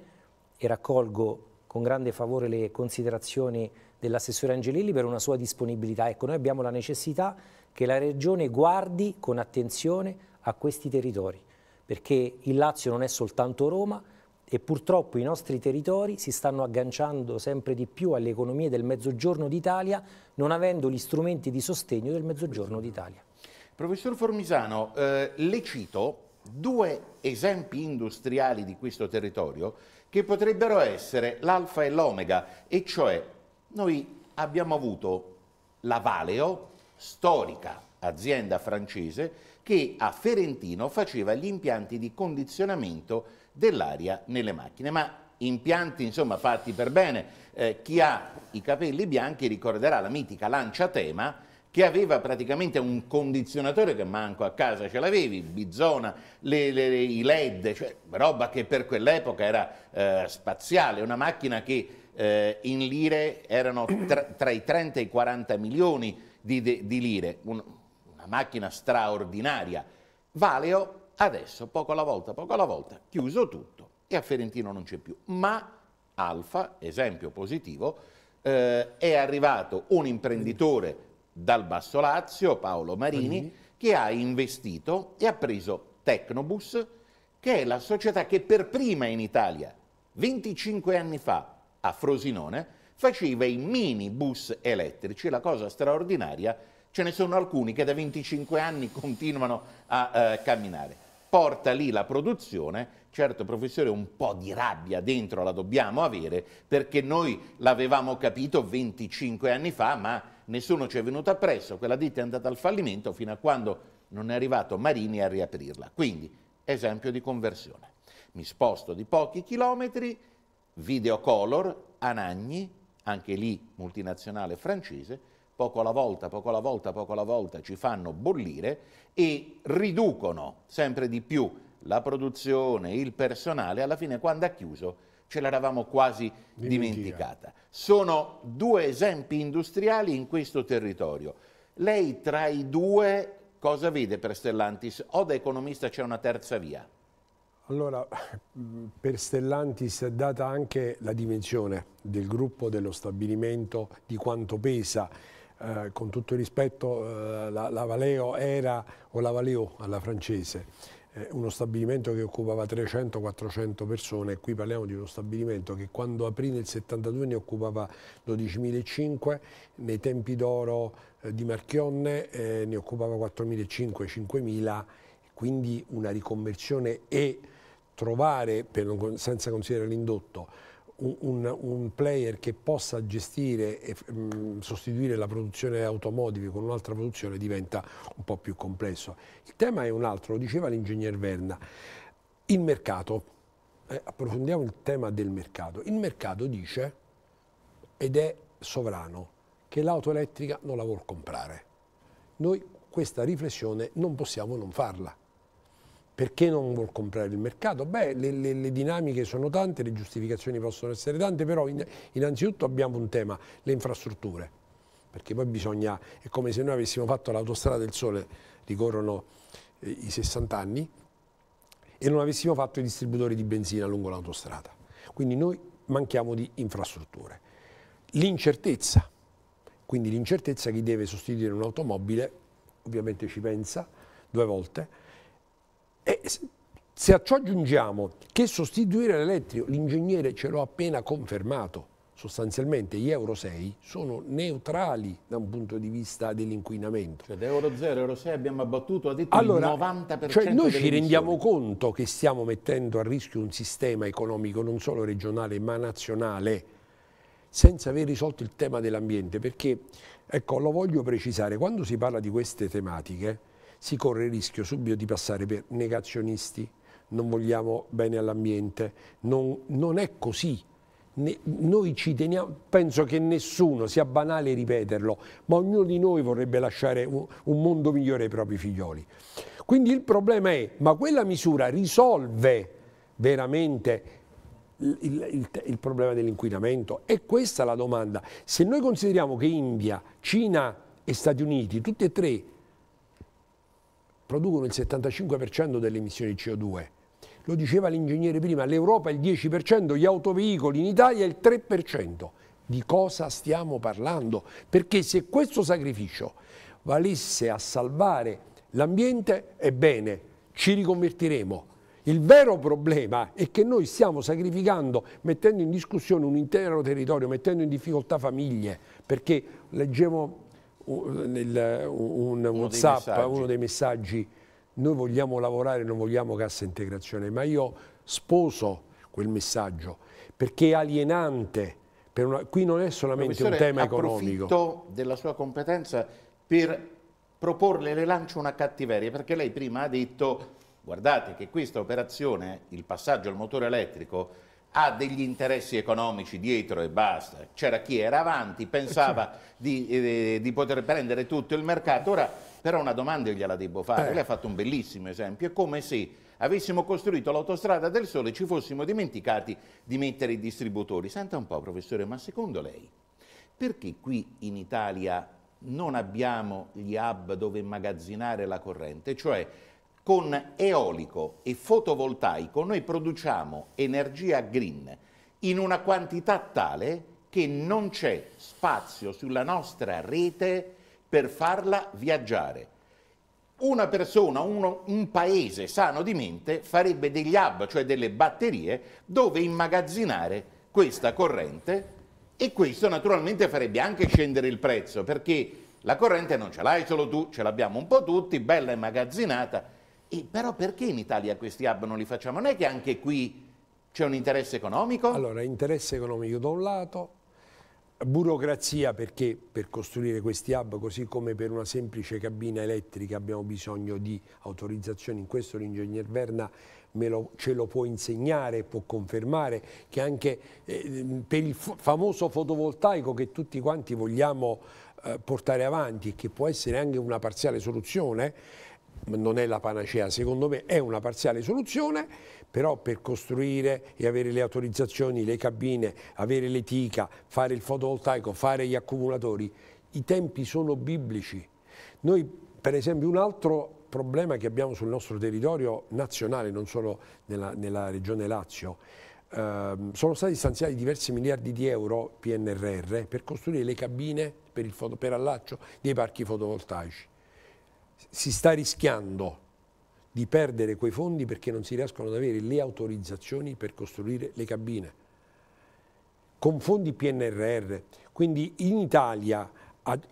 e raccolgo con grande favore le considerazioni dell'assessore Angelilli per una sua disponibilità. Ecco, noi abbiamo la necessità che la Regione guardi con attenzione a questi territori, perché il Lazio non è soltanto Roma e purtroppo i nostri territori si stanno agganciando sempre di più alle economie del Mezzogiorno d'Italia, non avendo gli strumenti di sostegno del Mezzogiorno d'Italia. Professor Formisano, eh, le cito due esempi industriali di questo territorio che potrebbero essere l'alfa e l'omega, e cioè noi abbiamo avuto la Valeo, storica azienda francese, che a Ferentino faceva gli impianti di condizionamento dell'aria nelle macchine. Ma impianti insomma fatti per bene. Eh, chi ha i capelli bianchi ricorderà la mitica lancia tema che aveva praticamente un condizionatore che manco a casa ce l'avevi, Bizona, le, le, i LED, cioè roba che per quell'epoca era eh, spaziale, una macchina che eh, in lire erano tra, tra, i 30 e i 40 milioni di, di, lire, un, macchina straordinaria. Valeo adesso, poco alla volta, poco alla volta, chiuso tutto e a Ferentino non c'è più. Ma Alfa, esempio positivo, eh, è arrivato un imprenditore dal Basso Lazio, Paolo Marini, mm che ha investito e ha preso Tecnobus, che è la società che per prima in Italia, 25 anni fa, a Frosinone, faceva i minibus elettrici, la cosa straordinaria è ce ne sono alcuni che da 25 anni continuano a eh, camminare. Porta lì la produzione, certo professore un po' di rabbia dentro la dobbiamo avere perché noi l'avevamo capito 25 anni fa ma nessuno ci è venuto appresso, quella ditta è andata al fallimento fino a quando non è arrivato Marini a riaprirla. Quindi esempio di conversione. Mi sposto di pochi chilometri, video color, Anagni, anche lì multinazionale francese, poco alla volta, poco alla volta, poco alla volta ci fanno bollire e riducono sempre di più la produzione, il personale, alla fine quando ha chiuso ce l'eravamo quasi dimenticata. Sono due esempi industriali in questo territorio. Lei tra i due cosa vede per Stellantis? O da economista c'è una terza via? Allora, per Stellantis data anche la dimensione del gruppo, dello stabilimento, di quanto pesa eh, con tutto il rispetto, eh, la, Valeo era, o la Valeo alla francese, eh, uno stabilimento che occupava 300-400 persone, qui parliamo di uno stabilimento che quando aprì nel 72 ne occupava 12.500, nei tempi d'oro eh, di Marchionne eh, ne occupava 4.500-5.000, quindi una riconversione e trovare, non, senza considerare l'indotto, un, un, player che possa gestire e mh, mm, sostituire la produzione automotive con un'altra produzione diventa un po' più complesso. Il tema è un altro, lo diceva l'ingegner Verna, il mercato. Eh, approfondiamo il tema del mercato. Il mercato dice, ed è sovrano, che l'auto elettrica non la vuol comprare. Noi questa riflessione non possiamo non farla. Perché non vuol comprare il mercato? Beh, le, le, le dinamiche sono tante, le giustificazioni possono essere tante, però in, innanzitutto abbiamo un tema, le infrastrutture, perché poi bisogna, è come se noi avessimo fatto l'autostrada del sole, ricorrono eh, i 60 anni, e non avessimo fatto i distributori di benzina lungo l'autostrada. Quindi noi manchiamo di infrastrutture. L'incertezza, quindi l'incertezza chi deve sostituire un'automobile ovviamente ci pensa due volte, e se a ciò aggiungiamo che sostituire l'elettrico, l'ingegnere ce l'ho appena confermato, sostanzialmente gli Euro 6 sono neutrali da un punto di vista dell'inquinamento. Cioè da Euro 0 Euro 6 abbiamo abbattuto ha addirittura allora, il 90% cioè noi ci rendiamo conto che stiamo mettendo a rischio un sistema economico non solo regionale ma nazionale senza aver risolto il tema dell'ambiente perché, ecco, lo voglio precisare, quando si parla di queste tematiche si corre il rischio subito di passare per negazionisti, non vogliamo bene all'ambiente, non, non, è così. Ne, noi ci teniamo, penso che nessuno sia banale ripeterlo, ma ognuno di noi vorrebbe lasciare un, un mondo migliore ai propri figlioli. Quindi il problema è, ma quella misura risolve veramente il, il, il, problema dell'inquinamento? E questa è la domanda. Se noi consideriamo che India, Cina e Stati Uniti, tutti e tre producono il 75% delle emissioni di CO2. Lo diceva l'ingegnere prima, l'Europa il 10%, gli autoveicoli in Italia il 3%. Di cosa stiamo parlando? Perché se questo sacrificio valesse a salvare l'ambiente, ebbene, ci riconvertiremo. Il vero problema è che noi stiamo sacrificando, mettendo in discussione un intero territorio, mettendo in difficoltà famiglie, perché leggevo nel, un uno Whatsapp, dei uno dei messaggi, noi vogliamo lavorare, non vogliamo cassa integrazione, ma io sposo quel messaggio perché è alienante. Una, qui non è solamente un tema economico. Approfitto della sua competenza per proporle, le lancio una cattiveria, perché lei prima ha detto, guardate che questa operazione, il passaggio al motore elettrico, ha degli interessi economici dietro e basta. C'era chi era avanti, pensava eh, certo. di, eh, di, poter prendere tutto il mercato. Ora però una domanda gliela devo fare. Eh. Lei ha fatto un bellissimo esempio. È come se avessimo costruito l'autostrada del sole e ci fossimo dimenticati di mettere i distributori. Senta un po', professore, ma secondo lei perché qui in Italia non abbiamo gli hub dove immagazzinare la corrente? Cioè con eolico e fotovoltaico noi produciamo energia green in una quantità tale che non c'è spazio sulla nostra rete per farla viaggiare. Una persona, uno, un paese sano di mente farebbe degli hub, cioè delle batterie, dove immagazzinare questa corrente e questo naturalmente farebbe anche scendere il prezzo perché la corrente non ce l'hai solo tu, ce l'abbiamo un po' tutti, bella immagazzinata e però perché in Italia questi hub non li facciamo? Non è che anche qui c'è un interesse economico? Allora, interesse economico da un lato, burocrazia perché per costruire questi hub, così come per una semplice cabina elettrica abbiamo bisogno di autorizzazioni, in questo l'ingegner Verna lo, ce lo può insegnare, può confermare che anche eh, per il famoso fotovoltaico che tutti quanti vogliamo eh, portare avanti e che può essere anche una parziale soluzione, non è la panacea, secondo me è una parziale soluzione, però per costruire e avere le autorizzazioni, le cabine, avere l'etica, fare il fotovoltaico, fare gli accumulatori, i tempi sono biblici. Noi per esempio un altro problema che abbiamo sul nostro territorio nazionale, non solo nella, nella regione Lazio, ehm, sono stati stanziati diversi miliardi di euro PNRR per costruire le cabine per, il foto, per allaccio dei parchi fotovoltaici si sta rischiando di perdere quei fondi perché non si riescono ad avere le autorizzazioni per costruire le cabine. Con fondi PNRR, quindi in Italia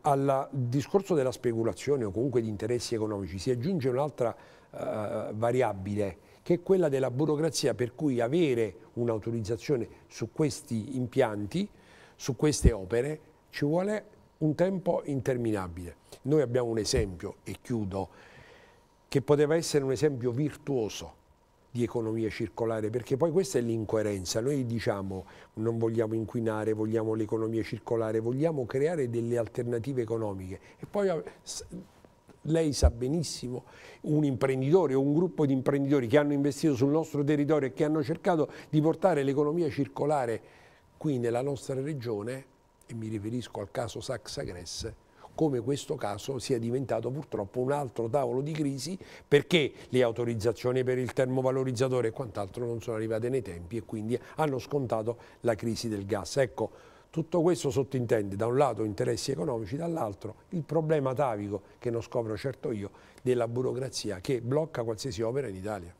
al discorso della speculazione o comunque di interessi economici si aggiunge un'altra uh, variabile che è quella della burocrazia per cui avere un'autorizzazione su questi impianti, su queste opere, ci vuole un tempo interminabile. Noi abbiamo un esempio, e chiudo, che poteva essere un esempio virtuoso di economia circolare, perché poi questa è l'incoerenza. Noi diciamo non vogliamo inquinare, vogliamo l'economia circolare, vogliamo creare delle alternative economiche. E poi eh, lei sa benissimo, un imprenditore o un gruppo di imprenditori che hanno investito sul nostro territorio e che hanno cercato di portare l'economia circolare qui nella nostra regione e mi riferisco al caso Saxa-Gress, come questo caso sia diventato purtroppo un altro tavolo di crisi perché le autorizzazioni per il termovalorizzatore e quant'altro non sono arrivate nei tempi e quindi hanno scontato la crisi del gas. Ecco, tutto questo sottintende da un lato interessi economici, dall'altro il problema atavico, che non scopro certo io, della burocrazia che blocca qualsiasi opera in Italia.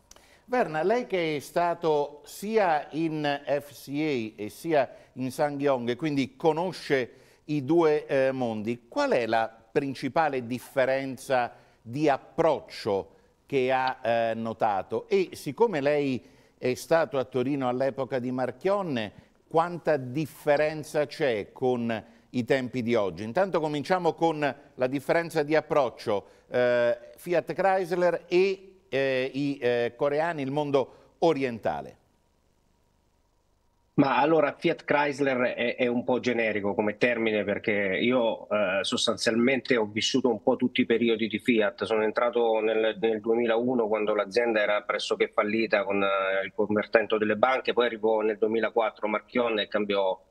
Verna, lei che è stato sia in FCA e sia in Sangyong, e quindi conosce i due eh, mondi, qual è la principale differenza di approccio che ha eh, notato? E siccome lei è stato a Torino all'epoca di Marchionne, quanta differenza c'è con i tempi di oggi? Intanto cominciamo con la differenza di approccio eh, Fiat Chrysler e eh, i eh, coreani, il mondo orientale? Ma allora Fiat Chrysler è, è, un po' generico come termine perché io eh, sostanzialmente ho vissuto un po' tutti i periodi di Fiat. Sono entrato nel, nel 2001 quando l'azienda era pressoché fallita con eh, il convertento delle banche, poi arrivò nel 2004 Marchionne e cambiò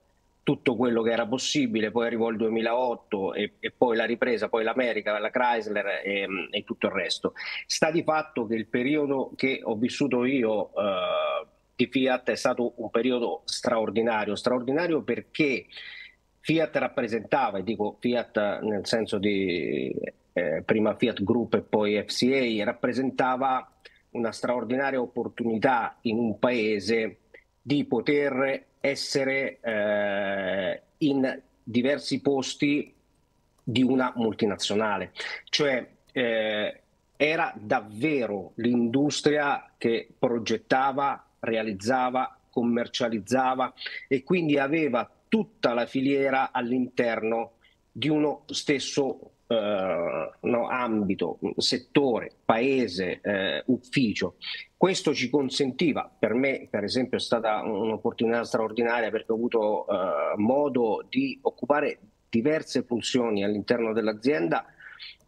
tutto quello che era possibile, poi arrivò il 2008 e, e poi la ripresa, poi l'America, la Chrysler e, e, tutto il resto. Sta di fatto che il periodo che ho vissuto io eh, di Fiat è stato un periodo straordinario, straordinario perché Fiat rappresentava, e dico Fiat nel senso di eh, prima Fiat Group e poi FCA, rappresentava una straordinaria opportunità in un paese di poter essere eh, in diversi posti di una multinazionale. Cioè eh, era davvero l'industria che progettava, realizzava, commercializzava e quindi aveva tutta la filiera all'interno di uno stesso eh, no, ambito, settore, paese, eh, ufficio. Questo ci consentiva, per me per esempio è stata un'opportunità straordinaria perché ho avuto eh, modo di occupare diverse funzioni all'interno dell'azienda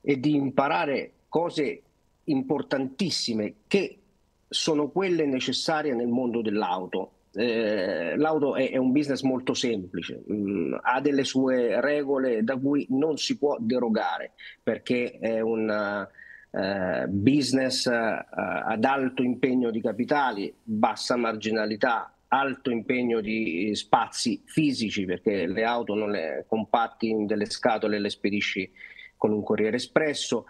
e di imparare cose importantissime che sono quelle necessarie nel mondo dell'auto eh, l'auto è, è, un business molto semplice, mh, mm, ha delle sue regole da cui non si può derogare perché è un eh, business eh, ad alto impegno di capitali, bassa marginalità, alto impegno di spazi fisici perché le auto non le compatti in delle scatole e le spedisci con un Corriere Espresso,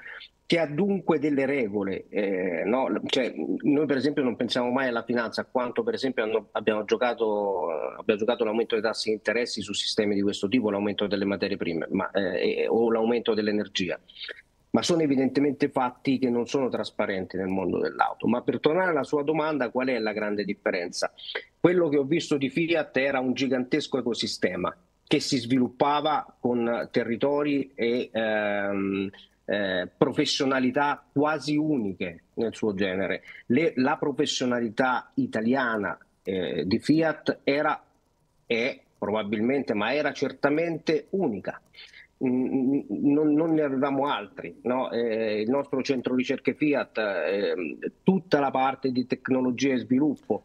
che ha dunque delle regole. Eh, no? cioè, noi per esempio non pensiamo mai alla finanza, quanto per esempio hanno, abbiamo, giocato, abbiamo, giocato, l'aumento dei tassi di interessi su sistemi di questo tipo, l'aumento delle materie prime ma, eh, o l'aumento dell'energia. Ma sono evidentemente fatti che non sono trasparenti nel mondo dell'auto. Ma per tornare alla sua domanda, qual è la grande differenza? Quello che ho visto di Fiat era un gigantesco ecosistema che si sviluppava con territori e ehm, eh, professionalità quasi uniche nel suo genere. Le, la professionalità italiana eh, di Fiat era, è probabilmente, ma era certamente unica. non, non, ne avevamo altri, no? eh, il nostro centro ricerche Fiat, ehm, tutta la parte di tecnologia e sviluppo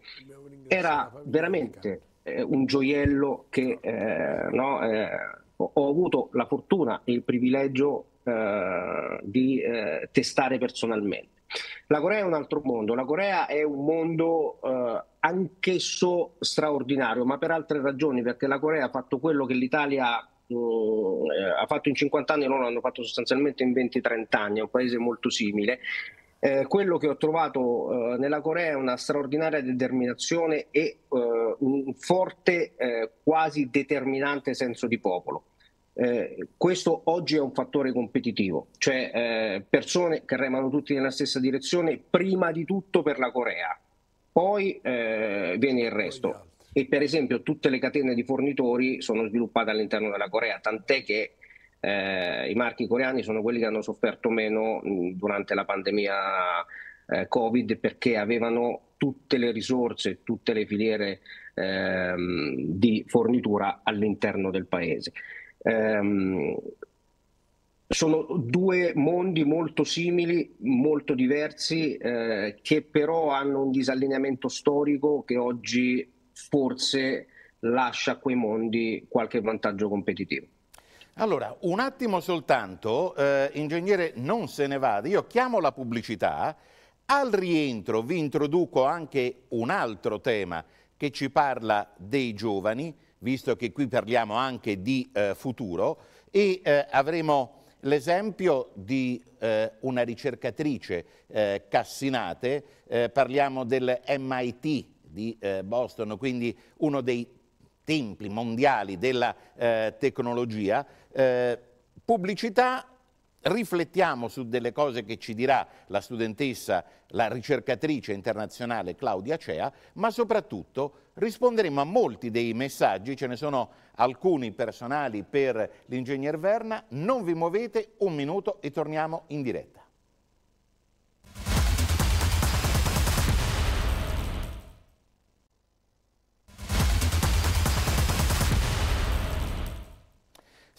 era veramente eh, un gioiello che eh, no, eh, ho avuto la fortuna e il privilegio eh, di testare personalmente. La Corea è un altro mondo, la Corea è un mondo eh, anch'esso straordinario, ma per altre ragioni, perché la Corea ha fatto quello che l'Italia mm, eh, ha fatto in 50 anni e loro l'hanno fatto sostanzialmente in 20-30 anni, è un paese molto simile eh, quello che ho trovato eh, nella Corea è una straordinaria determinazione e eh, un forte, eh, quasi determinante senso di popolo. Eh, questo oggi è un fattore competitivo, cioè eh, persone che remano tutti nella stessa direzione, prima di tutto per la Corea, poi viene il resto. E per esempio tutte le catene di fornitori sono sviluppate all'interno della Corea, tant'è che eh, i marchi coreani sono quelli che hanno sofferto meno mh, mm, durante la pandemia eh, Covid perché avevano tutte le risorse, tutte le filiere ehm, di fornitura all'interno del paese. Ehm, sono due mondi molto simili, molto diversi, eh, che però hanno un disallineamento storico che oggi forse lascia a quei mondi qualche vantaggio competitivo. Allora, un attimo soltanto, eh, ingegnere non se ne vada, io chiamo la pubblicità, al rientro vi introduco anche un altro tema che ci parla dei giovani, visto che qui parliamo anche di eh, futuro, e eh, avremo l'esempio di eh, una ricercatrice eh, Cassinate, eh, parliamo del MIT di eh, Boston, quindi uno dei templi mondiali della eh, tecnologia, eh, pubblicità, riflettiamo su delle cose che ci dirà la studentessa, la ricercatrice internazionale Claudia Cea, ma soprattutto risponderemo a molti dei messaggi, ce ne sono alcuni personali per l'ingegner Verna, non vi muovete un minuto e torniamo in diretta.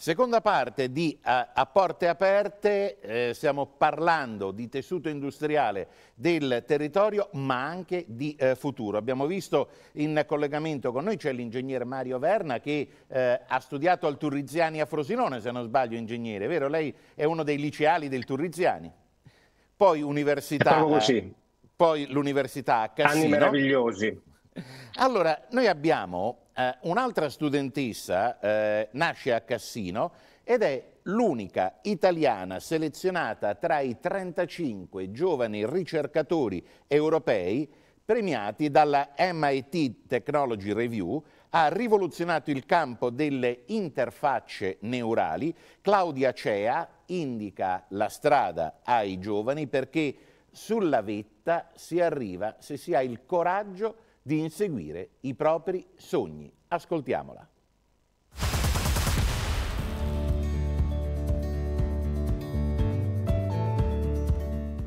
Seconda parte di eh, A, Porte Aperte, eh, stiamo parlando di tessuto industriale del territorio ma anche di eh, futuro. Abbiamo visto in collegamento con noi c'è l'ingegnere Mario Verna che eh, ha studiato al Turriziani a Frosinone, se non sbaglio ingegnere, vero? Lei è uno dei liceali del Turriziani. Poi università... Eh, poi l'università a Cassino. Anni meravigliosi. Allora, noi abbiamo eh, un'altra studentessa eh, nasce a Cassino ed è l'unica italiana selezionata tra i 35 giovani ricercatori europei premiati dalla MIT Technology Review, ha rivoluzionato il campo delle interfacce neurali. Claudia Cea indica la strada ai giovani perché sulla vetta si arriva se si ha il coraggio di inseguire i propri sogni. Ascoltiamola.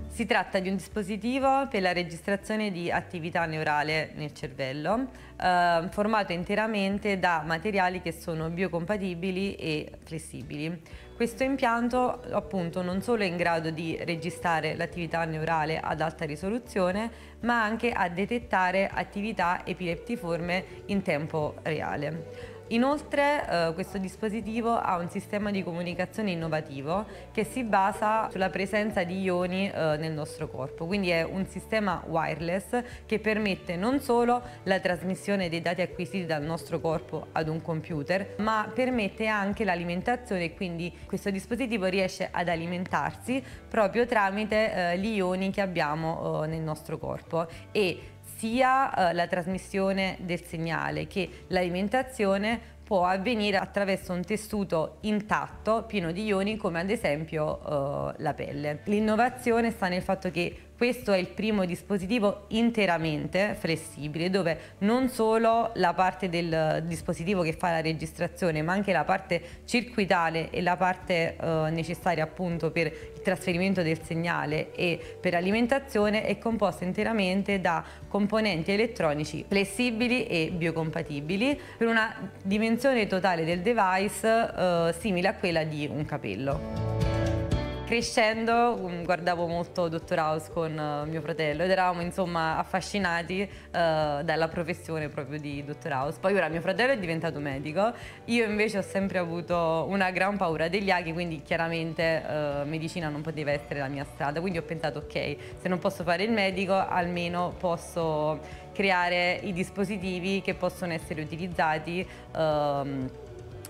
Si tratta di un dispositivo per la registrazione di attività neurale nel cervello, eh, formato interamente da materiali che sono biocompatibili e flessibili. Questo impianto appunto non solo è in grado di registrare l'attività neurale ad alta risoluzione, ma anche a detettare attività epileptiforme in tempo reale. Inoltre eh, questo dispositivo ha un sistema di comunicazione innovativo che si basa sulla presenza di ioni eh, nel nostro corpo, quindi è un sistema wireless che permette non solo la trasmissione dei dati acquisiti dal nostro corpo ad un computer, ma permette anche l'alimentazione, quindi questo dispositivo riesce ad alimentarsi proprio tramite eh, gli ioni che abbiamo eh, nel nostro corpo e sia eh, la trasmissione del segnale che l'alimentazione può avvenire attraverso un tessuto intatto pieno di ioni come ad esempio eh, la pelle. L'innovazione sta nel fatto che questo è il primo dispositivo interamente flessibile dove non solo la parte del dispositivo che fa la registrazione ma anche la parte circuitale e la parte eh, necessaria appunto per il trasferimento del segnale e per l'alimentazione è composta interamente da componenti elettronici flessibili e biocompatibili per una dimensione totale del device eh, simile a quella di un capello crescendo mm, guardavo molto Dottor House con eh, mio fratello ed eravamo insomma affascinati eh, dalla professione proprio di Dottor House. Poi ora mio fratello è diventato medico, io invece ho sempre avuto una gran paura degli aghi, quindi chiaramente eh, medicina non poteva essere la mia strada, quindi ho pensato ok, se non posso fare il medico almeno posso creare i dispositivi che possono essere utilizzati ehm,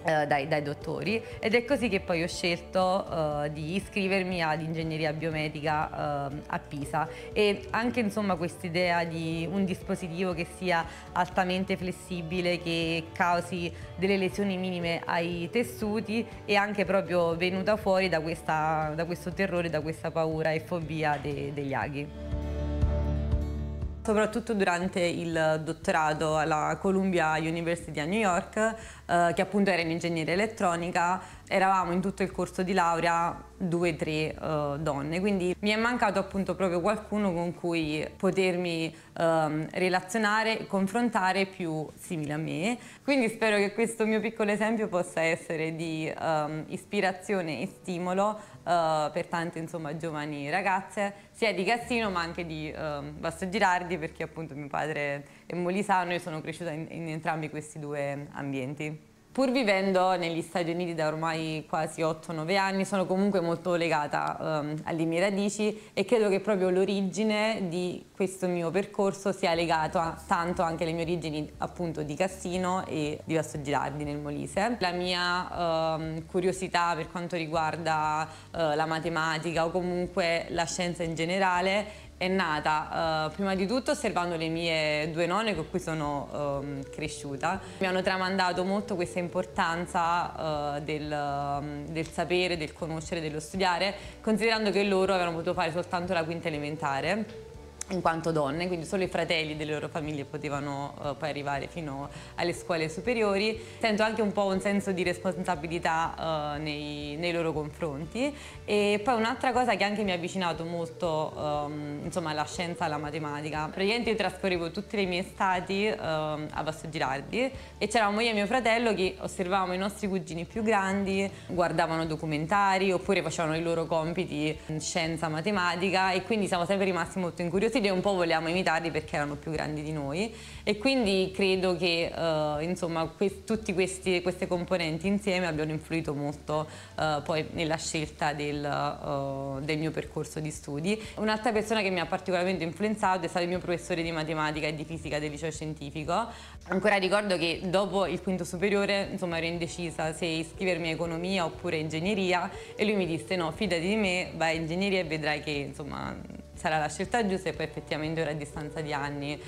eh, dai, dai, dottori ed è così che poi ho scelto uh, di iscrivermi ad ingegneria biomedica uh, a Pisa e anche insomma quest'idea di un dispositivo che sia altamente flessibile che causi delle lesioni minime ai tessuti è anche proprio venuta fuori da, questa, da questo terrore, da questa paura e fobia de, degli aghi soprattutto durante il dottorato alla Columbia University a New York, eh, che appunto era in ingegneria elettronica, eravamo in tutto il corso di laurea due o tre eh, donne, quindi mi è mancato appunto proprio qualcuno con cui potermi eh, relazionare, confrontare più simile a me. Quindi spero che questo mio piccolo esempio possa essere di ehm, ispirazione e stimolo eh, per tante insomma, giovani ragazze, sia di Cassino ma anche di eh, Basso Girardi perché appunto mio padre è molisano e sono cresciuta in, in entrambi questi due ambienti. Pur vivendo negli Stati Uniti da ormai quasi 8-9 anni, sono comunque molto legata um, alle mie radici e credo che proprio l'origine di questo mio percorso sia legato a, tanto anche alle mie origini appunto di Cassino e di Vasto Girardi nel Molise. La mia um, curiosità per quanto riguarda uh, la matematica o comunque la scienza in generale è nata eh, prima di tutto osservando le mie due nonne con cui sono eh, cresciuta. Mi hanno tramandato molto questa importanza eh, del, ehm, del, sapere, del conoscere, dello studiare, considerando che loro avevano potuto fare soltanto la quinta elementare in quanto donne, quindi solo i fratelli delle loro famiglie potevano uh, poi arrivare fino alle scuole superiori. Sento anche un po' un senso di responsabilità uh, nei, nei, loro confronti e poi un'altra cosa che anche mi ha avvicinato molto um, insomma, alla scienza, alla matematica. Praticamente io trascorrevo tutte le mie estati uh, ehm, a Basso Girardi e c'eravamo io e mio fratello che osservavamo i nostri cugini più grandi, guardavano documentari oppure facevano i loro compiti in scienza, matematica e quindi siamo sempre rimasti molto incuriosi stile un po' vogliamo imitarli perché erano più grandi di noi e quindi credo che uh, insomma que tutti questi, queste componenti insieme abbiano influito molto uh, poi nella scelta del, uh, del, mio percorso di studi. Un'altra persona che mi ha particolarmente influenzato è stato il mio professore di matematica e di fisica del liceo scientifico. Ancora ricordo che dopo il quinto superiore insomma ero indecisa se iscrivermi a economia oppure ingegneria e lui mi disse no fidati di me vai a ingegneria e vedrai che insomma sarà la scelta giusta e poi effettivamente ora a distanza di anni eh,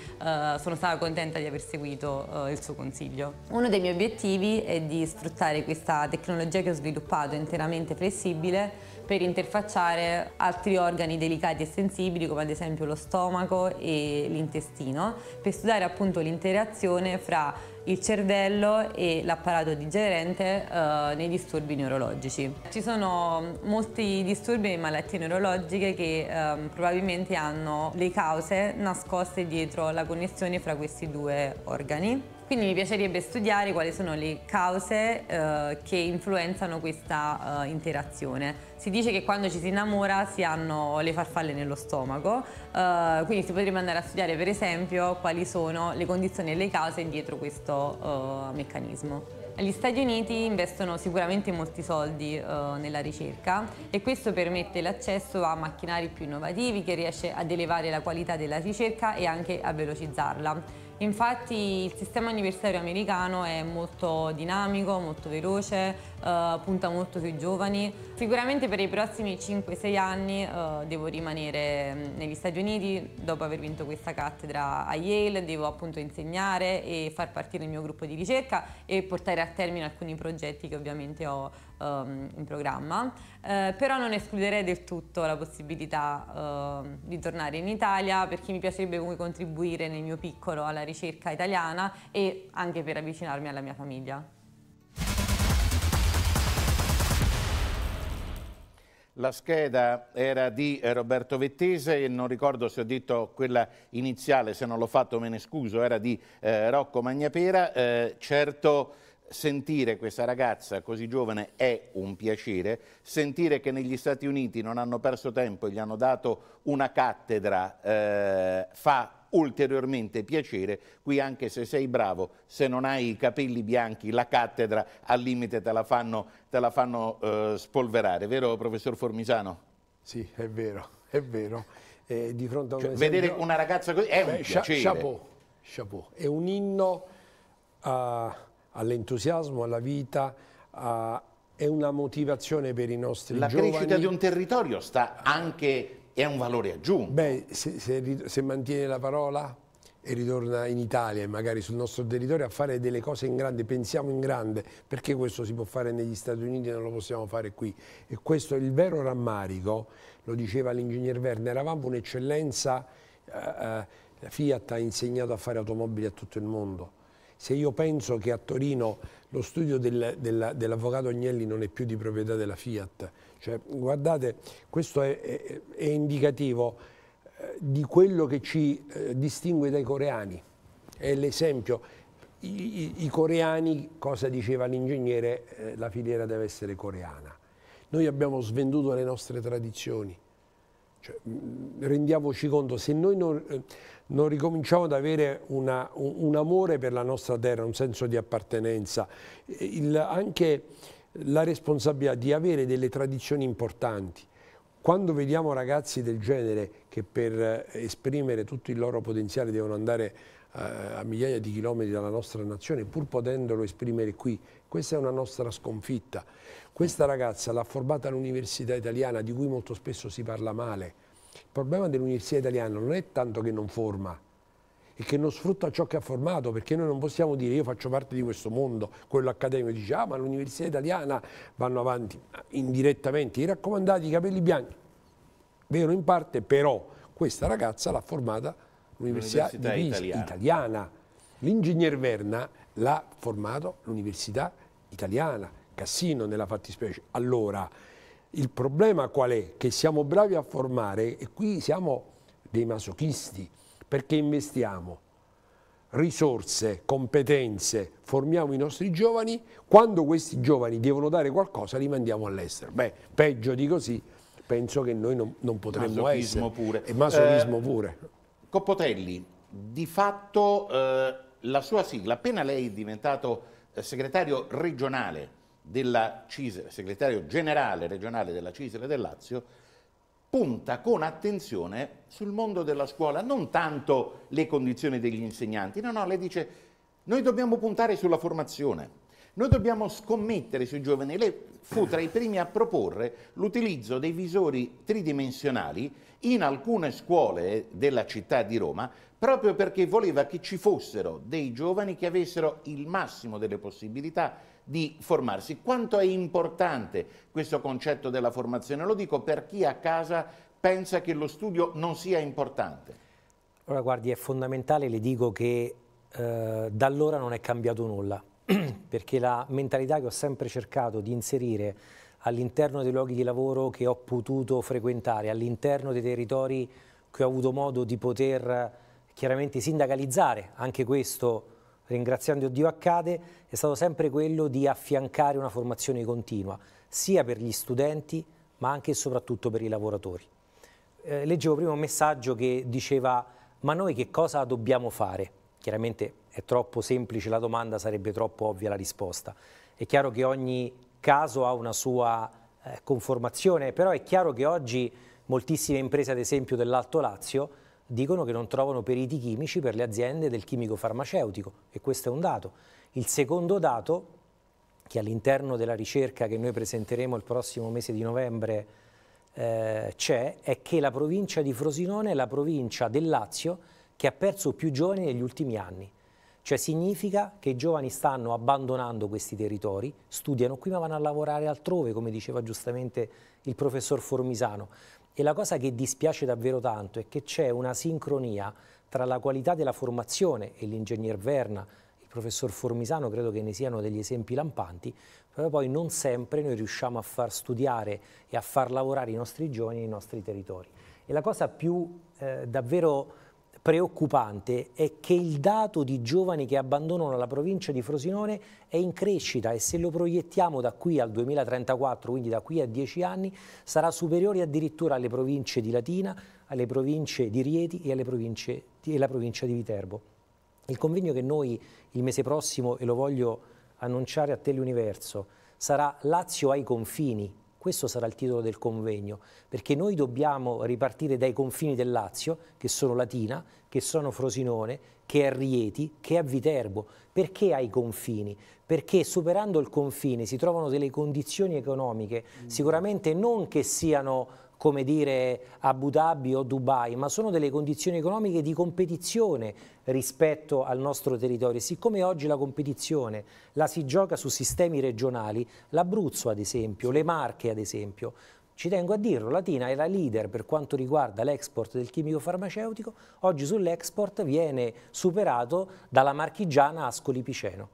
sono stata contenta di aver seguito eh, il suo consiglio. Uno dei miei obiettivi è di sfruttare questa tecnologia che ho sviluppato interamente flessibile per interfacciare altri organi delicati e sensibili come ad esempio lo stomaco e l'intestino per studiare appunto l'interazione fra il cervello e l'apparato digerente eh, nei disturbi neurologici. Ci sono molti disturbi e malattie neurologiche che eh, probabilmente hanno le cause nascoste dietro la connessione fra questi due organi. Quindi mi piacerebbe studiare quali sono le cause eh, che influenzano questa eh, interazione. Si dice che quando ci si innamora si hanno le farfalle nello stomaco, eh, quindi si potrebbe andare a studiare per esempio quali sono le condizioni e le cause dietro questo eh, meccanismo. Gli Stati Uniti investono sicuramente molti soldi eh, nella ricerca e questo permette l'accesso a macchinari più innovativi che riesce ad elevare la qualità della ricerca e anche a velocizzarla. Infatti il sistema universitario americano è molto dinamico, molto veloce, eh, punta molto sui giovani. Sicuramente per i prossimi 5-6 anni eh, devo rimanere mm, negli Stati Uniti dopo aver vinto questa cattedra a Yale, devo appunto insegnare e far partire il mio gruppo di ricerca e portare a termine alcuni progetti che ovviamente ho um, in programma, eh, però non escluderei del tutto la possibilità uh, di tornare in Italia perché mi piacerebbe comunque contribuire nel mio piccolo alla ricerca italiana e anche per avvicinarmi alla mia famiglia. La scheda era di Roberto Vettese, non ricordo se ho detto quella iniziale, se non l'ho fatto me ne scuso, era di eh, Rocco Magnapera. Eh, certo sentire questa ragazza così giovane è un piacere, sentire che negli Stati Uniti non hanno perso tempo e gli hanno dato una cattedra eh, fa ulteriormente piacere, qui anche se sei bravo, se non hai i capelli bianchi, la cattedra al limite te la fanno, te la fanno eh, spolverare, vero professor Formisano? Sì, è vero, è vero. Eh, di fronte a un cioè, esempio, vedere una ragazza così è beh, un piacere. Chapeau, chapeau, è un inno a all'entusiasmo, alla vita, a, è una motivazione per i nostri La giovani. La crescita di un territorio sta anche, è un valore aggiunto. Beh, se, se, se mantiene la parola e ritorna in Italia e magari sul nostro territorio a fare delle cose in grande, pensiamo in grande, perché questo si può fare negli Stati Uniti e non lo possiamo fare qui? E questo è il vero rammarico, lo diceva l'ingegner Verne, eravamo un'eccellenza, eh, eh Fiat ha insegnato a fare automobili a tutto il mondo se io penso che a Torino lo studio del, del, dell'avvocato Agnelli non è più di proprietà della Fiat, cioè, guardate, questo è, è, è indicativo eh, di quello che ci eh, distingue dai coreani. È l'esempio. I, I, coreani, cosa diceva l'ingegnere, eh, la filiera deve essere coreana. Noi abbiamo svenduto le nostre tradizioni. Cioè, rendiamoci conto, se noi non non ricominciamo ad avere una, un, un, amore per la nostra terra, un senso di appartenenza, Il, anche la responsabilità di avere delle tradizioni importanti. Quando vediamo ragazzi del genere che per eh, esprimere tutto il loro potenziale devono andare eh, a migliaia di chilometri dalla nostra nazione, pur potendolo esprimere qui. Questa è una nostra sconfitta. Questa ragazza l'ha formata all'università italiana, di cui molto spesso si parla male, il problema dell'università italiana non è tanto che non forma, e che non sfrutta ciò che ha formato, perché noi non possiamo dire io faccio parte di questo mondo, quello accademico, dice ah ma l'università italiana vanno avanti indirettamente, i raccomandati, i capelli bianchi, vero in parte, però questa ragazza l'ha formata l'università italiana. italiana. L'ingegner Verna l'ha formato l'università italiana, Cassino nella fattispecie. Allora, il problema qual è? Che siamo bravi a formare e qui siamo dei masochisti perché investiamo risorse, competenze, formiamo i nostri giovani, quando questi giovani devono dare qualcosa li mandiamo all'estero. Beh, peggio di così penso che noi non, non potremmo masochismo essere. Pure. E masochismo eh, pure. Coppotelli, di fatto eh, la sua sigla, appena lei è diventato eh, segretario regionale della CISL, segretario generale regionale della CISL del Lazio, punta con attenzione sul mondo della scuola, non tanto le condizioni degli insegnanti, no, no, lei dice noi dobbiamo puntare sulla formazione, noi dobbiamo scommettere sui giovani. Lei fu tra i primi a proporre l'utilizzo dei visori tridimensionali in alcune scuole della città di Roma proprio perché voleva che ci fossero dei giovani che avessero il massimo delle possibilità di formarsi. Quanto è importante questo concetto della formazione? Lo dico per chi a casa pensa che lo studio non sia importante. Allora guardi, è fondamentale, le dico che eh, da allora non è cambiato nulla, perché la mentalità che ho sempre cercato di inserire all'interno dei luoghi di lavoro che ho potuto frequentare, all'interno dei territori che ho avuto modo di poter chiaramente sindacalizzare, anche questo ringraziando Dio accade, è stato sempre quello di affiancare una formazione continua, sia per gli studenti ma anche e soprattutto per i lavoratori. Eh, leggevo prima un messaggio che diceva ma noi che cosa dobbiamo fare? Chiaramente è troppo semplice la domanda, sarebbe troppo ovvia la risposta. È chiaro che ogni caso ha una sua eh, conformazione, però è chiaro che oggi moltissime imprese, ad esempio dell'Alto Lazio, dicono che non trovano periti chimici per le aziende del chimico farmaceutico e questo è un dato. Il secondo dato, che all'interno della ricerca che noi presenteremo il prossimo mese di novembre eh, c'è, è che la provincia di Frosinone è la provincia del Lazio che ha perso più giovani negli ultimi anni. Cioè significa che i giovani stanno abbandonando questi territori, studiano qui ma vanno a lavorare altrove, come diceva giustamente il professor Formisano. E la cosa che dispiace davvero tanto è che c'è una sincronia tra la qualità della formazione e l'ingegner Verna, il professor Formisano, credo che ne siano degli esempi lampanti, però poi non sempre noi riusciamo a far studiare e a far lavorare i nostri giovani nei nostri territori. E la cosa più eh, davvero preoccupante è che il dato di giovani che abbandonano la provincia di Frosinone è in crescita e se lo proiettiamo da qui al 2034, quindi da qui a 10 anni, sarà superiore addirittura alle province di Latina, alle province di Rieti e, province di, alla provincia di Viterbo. Il convegno che noi il mese prossimo, e lo voglio annunciare a Teleuniverso, sarà Lazio ai confini, questo sarà il titolo del convegno, perché noi dobbiamo ripartire dai confini del Lazio, che sono Latina, che sono Frosinone, che è Rieti, che è Viterbo. Perché ai confini? Perché superando il confine si trovano delle condizioni economiche, mm. sicuramente non che siano come dire Abu Dhabi o Dubai, ma sono delle condizioni economiche di competizione rispetto al nostro territorio. Siccome oggi la competizione la si gioca su sistemi regionali, l'Abruzzo ad esempio, le Marche ad esempio, ci tengo a dirlo, Latina è la leader per quanto riguarda l'export del chimico farmaceutico, oggi sull'export viene superato dalla marchigiana Ascoli Piceno.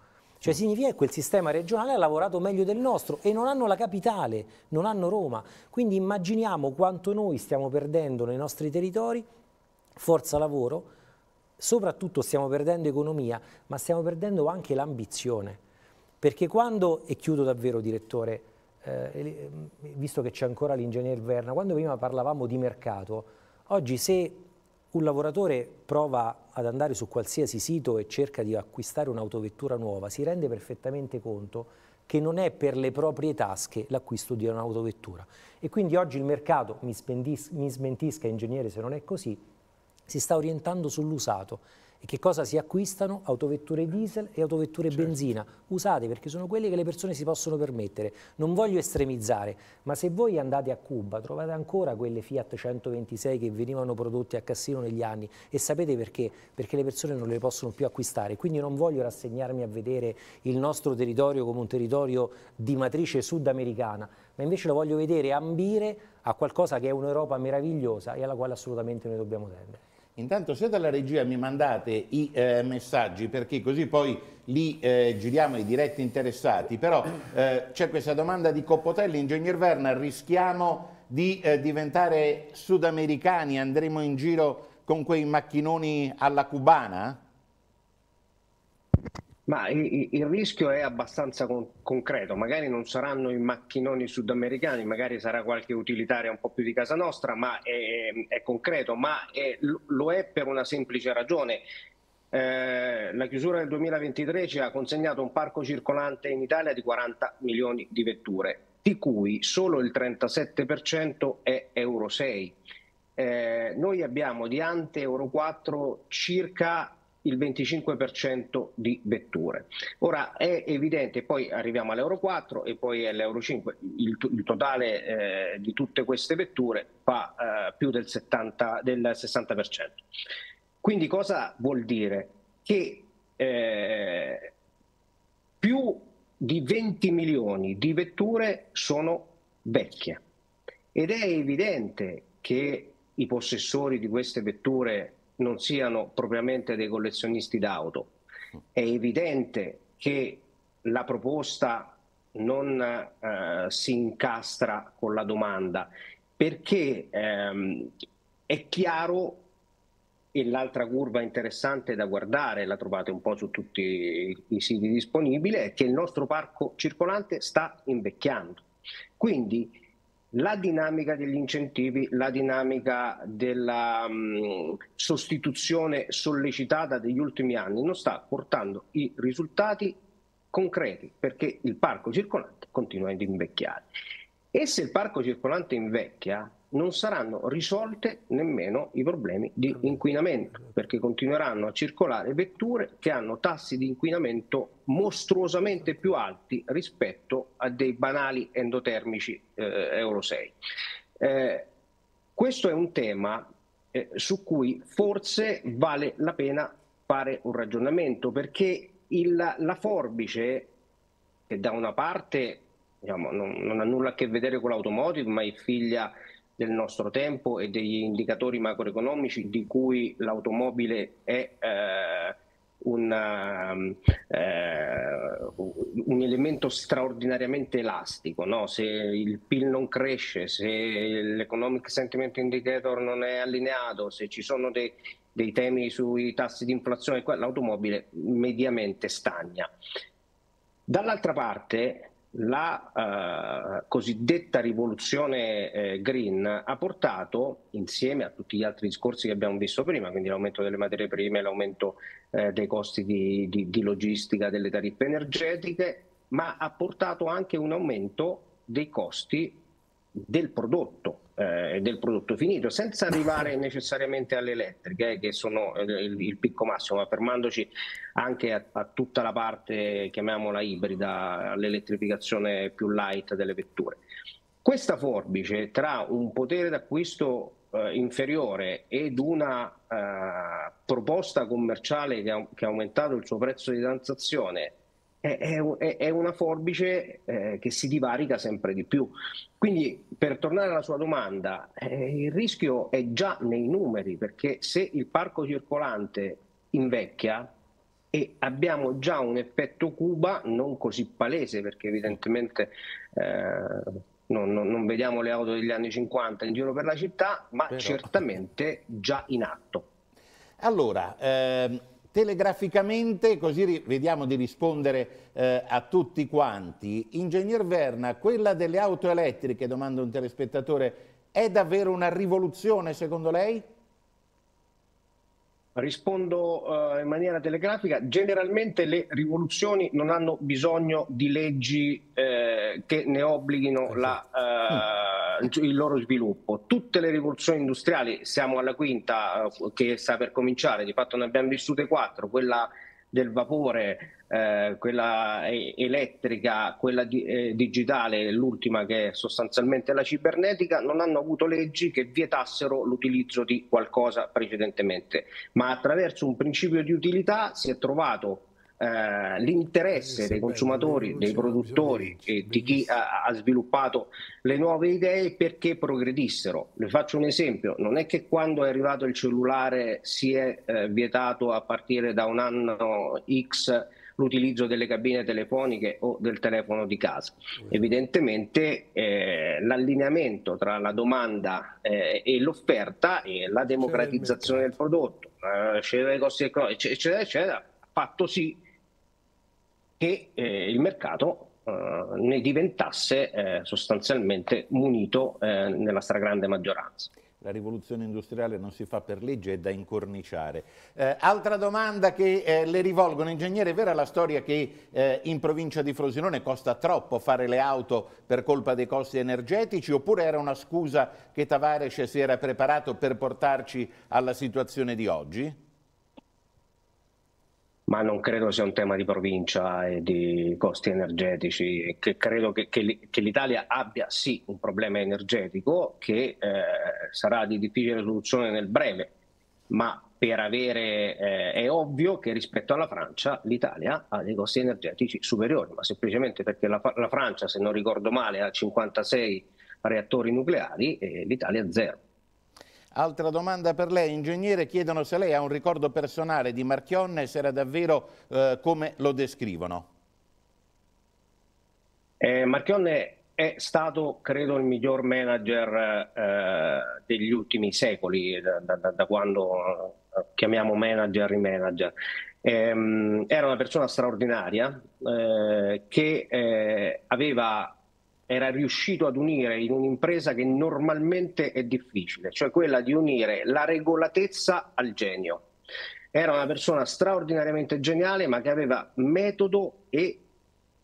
Cioè significa che quel sistema regionale ha lavorato meglio del nostro e non hanno la capitale, non hanno Roma. Quindi immaginiamo quanto noi stiamo perdendo nei nostri territori, forza lavoro, soprattutto stiamo perdendo economia, ma stiamo perdendo anche l'ambizione. Perché quando, e chiudo davvero direttore, eh, visto che c'è ancora l'ingegner Verna, quando prima parlavamo di mercato, oggi se un lavoratore prova ad andare su qualsiasi sito e cerca di acquistare un'autovettura nuova, si rende perfettamente conto che non è per le proprie tasche l'acquisto di un'autovettura. E quindi oggi il mercato, mi, smentisca ingegnere se non è così, si sta orientando sull'usato e che cosa si acquistano? Autovetture diesel e autovetture certo. benzina. Usate perché sono quelle che le persone si possono permettere. Non voglio estremizzare, ma se voi andate a Cuba trovate ancora quelle Fiat 126 che venivano prodotte a Cassino negli anni e sapete perché? Perché le persone non le possono più acquistare. Quindi non voglio rassegnarmi a vedere il nostro territorio come un territorio di matrice sudamericana, ma invece lo voglio vedere ambire a qualcosa che è un'Europa meravigliosa e alla quale assolutamente noi dobbiamo tendere. Intanto se dalla regia mi mandate i eh, messaggi perché così poi li eh, giriamo ai diretti interessati, però eh, c'è questa domanda di Coppotelli, ingegner Werner, rischiamo di eh, diventare sudamericani, andremo in giro con quei macchinoni alla cubana? Ma il rischio è abbastanza concreto, magari non saranno i macchinoni sudamericani, magari sarà qualche utilitaria un po' più di casa nostra, ma è, è concreto, ma è, lo è per una semplice ragione. Eh, la chiusura del 2023 ci ha consegnato un parco circolante in Italia di 40 milioni di vetture, di cui solo il 37% è Euro 6. Eh, noi abbiamo di ante Euro 4 circa il 25% di vetture. Ora è evidente, poi arriviamo all'Euro 4 e poi all'Euro 5, il, il totale eh, di tutte queste vetture fa eh, più del, 70, del 60%. Quindi cosa vuol dire? Che eh, più di 20 milioni di vetture sono vecchie ed è evidente che i possessori di queste vetture non siano propriamente dei collezionisti d'auto. È evidente che la proposta non eh, si incastra con la domanda perché ehm, è chiaro e l'altra curva interessante da guardare, la trovate un po' su tutti i, siti disponibili, è che il nostro parco circolante sta invecchiando. Quindi la dinamica degli incentivi, la dinamica della sostituzione sollecitata degli ultimi anni non sta portando i risultati concreti perché il parco circolante continua ad invecchiare. E se il parco circolante invecchia, non saranno risolte nemmeno i problemi di inquinamento, perché continueranno a circolare vetture che hanno tassi di inquinamento mostruosamente più alti rispetto a dei banali endotermici eh, Euro 6. Eh, questo è un tema eh, su cui forse vale la pena fare un ragionamento, perché il, la forbice, che da una parte Diciamo, non, non, ha nulla a che vedere con l'automotive, ma è figlia del nostro tempo e degli indicatori macroeconomici di cui l'automobile è eh, una, eh, un elemento straordinariamente elastico. No? Se il PIL non cresce, se l'Economic Sentiment Indicator non è allineato, se ci sono dei, dei temi sui tassi di inflazione, l'automobile mediamente stagna. Dall'altra parte la eh, cosiddetta rivoluzione eh, green ha portato, insieme a tutti gli altri discorsi che abbiamo visto prima, quindi l'aumento delle materie prime, l'aumento eh, dei costi di, di, di logistica, delle tariffe energetiche, ma ha portato anche un aumento dei costi del prodotto, eh, del prodotto finito, senza arrivare necessariamente alle elettriche, eh, che sono eh, il, il, picco massimo, ma fermandoci anche a, a tutta la parte, chiamiamola ibrida, all'elettrificazione più light delle vetture. Questa forbice tra un potere d'acquisto eh, inferiore ed una uh, proposta commerciale che ha, che ha, aumentato il suo prezzo di transazione è, è, è una forbice eh, che si divarica sempre di più. Quindi, per tornare alla sua domanda, eh, il rischio è già nei numeri, perché se il parco circolante invecchia, e abbiamo già un effetto Cuba non così palese perché evidentemente eh, non, non, non, vediamo le auto degli anni 50 in giro per la città, ma Però... certamente già in atto. Allora, ehm Telegraficamente, così vediamo di rispondere eh, a tutti quanti, Ingegner Verna, quella delle auto elettriche, domanda un telespettatore, è davvero una rivoluzione secondo lei? Rispondo eh, in maniera telegrafica, generalmente le rivoluzioni non hanno bisogno di leggi eh, che ne obblighino esatto. la... Eh, mm eh, il loro sviluppo. Tutte le rivoluzioni industriali, siamo alla quinta eh, che sta per cominciare, di fatto ne abbiamo vissute quattro, quella del vapore, eh, quella elettrica, quella di, eh, digitale, l'ultima che è sostanzialmente la cibernetica, non hanno avuto leggi che vietassero l'utilizzo di qualcosa precedentemente, ma attraverso un principio di utilità si è trovato eh, l'interesse dei consumatori, dei produttori e di chi ha, ha sviluppato le nuove idee perché progredissero. Le faccio un esempio, non è che quando è arrivato il cellulare si è eh, vietato a partire da un anno X l'utilizzo delle cabine telefoniche o del telefono di casa. Evidentemente eh, l'allineamento tra la domanda eh, e l'offerta e la democratizzazione del prodotto, eh, eccetera, eccetera, eccetera, fatto sì che eh, il mercato eh, ne diventasse eh, sostanzialmente munito eh, nella stragrande maggioranza. La rivoluzione industriale non si fa per legge, è da incorniciare. Eh, altra domanda che eh, le rivolgono, ingegnere, è vera la storia che in provincia di Frosinone costa troppo fare le auto per colpa dei costi energetici oppure era una scusa che Tavares si era preparato per portarci alla situazione di oggi? ma non credo sia un tema di provincia e di costi energetici, che credo che, che, che l'Italia abbia sì un problema energetico che eh, sarà di difficile soluzione nel breve, ma per avere, eh, è ovvio che rispetto alla Francia l'Italia ha dei costi energetici superiori, ma semplicemente perché la, la Francia, se non ricordo male, ha 56 reattori nucleari e l'Italia zero. Altra domanda per lei, ingegnere, chiedono se lei ha un ricordo personale di Marchionne se era davvero eh, come lo descrivono. Eh, Marchionne è stato, credo, il miglior manager eh, degli ultimi secoli, da, da, da quando eh, chiamiamo manager i manager. Ehm, era una persona straordinaria eh, che eh, aveva era riuscito ad unire in un'impresa che normalmente è difficile, cioè quella di unire la regolatezza al genio. Era una persona straordinariamente geniale, ma che aveva metodo e,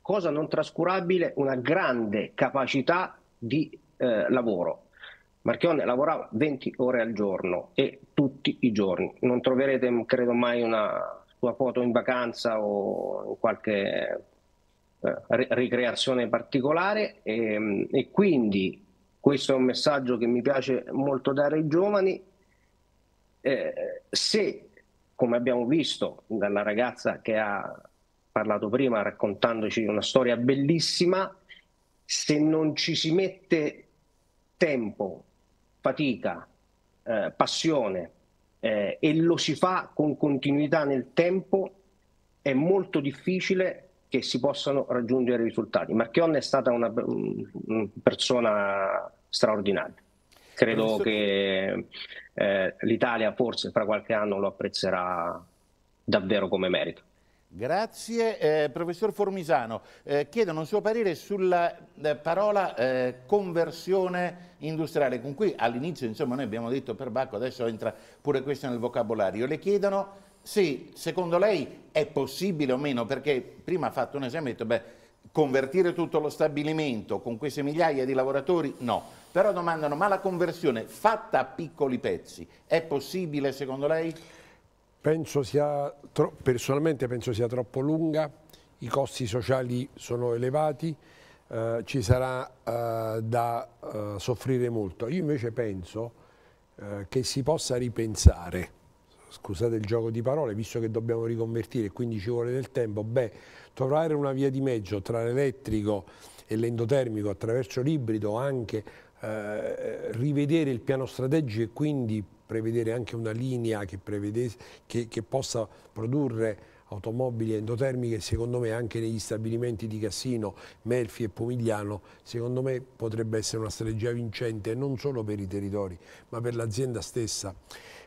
cosa non trascurabile, una grande capacità di eh, lavoro. Marchione lavorava 20 ore al giorno e tutti i giorni. Non troverete, credo mai, una sua foto in vacanza o in qualche eh, ricreazione particolare e, ehm, e quindi questo è un messaggio che mi piace molto dare ai giovani, eh, se, come abbiamo visto dalla ragazza che ha parlato prima raccontandoci una storia bellissima, se non ci si mette tempo, fatica, eh, passione eh, e lo si fa con continuità nel tempo, è molto difficile che si possano raggiungere risultati. Marchionne è stata una, persona straordinaria. Credo Professor... che eh, l'Italia forse fra qualche anno lo apprezzerà davvero come merito. Grazie. Eh, professor Formisano, eh, chiedono un suo parere sulla eh, parola eh, conversione industriale, con cui all'inizio noi abbiamo detto per Bacco, adesso entra pure questo nel vocabolario. Le chiedono sì, secondo lei è possibile o meno? Perché prima ha fatto un esempio e ha detto, beh, convertire tutto lo stabilimento con queste migliaia di lavoratori? No. Però domandano, ma la conversione fatta a piccoli pezzi è possibile secondo lei? Penso sia, personalmente penso sia troppo lunga, i costi sociali sono elevati, eh, ci sarà eh, da eh, soffrire molto. Io invece penso eh, che si possa ripensare scusate il gioco di parole, visto che dobbiamo riconvertire e quindi ci vuole del tempo, beh, trovare una via di mezzo tra l'elettrico e l'endotermico attraverso l'ibrido, anche eh, rivedere il piano strategico e quindi prevedere anche una linea che, prevede, che, che possa produrre automobili endotermiche, secondo me anche negli stabilimenti di Cassino, Melfi e Pomigliano, secondo me potrebbe essere una strategia vincente non solo per i territori, ma per l'azienda stessa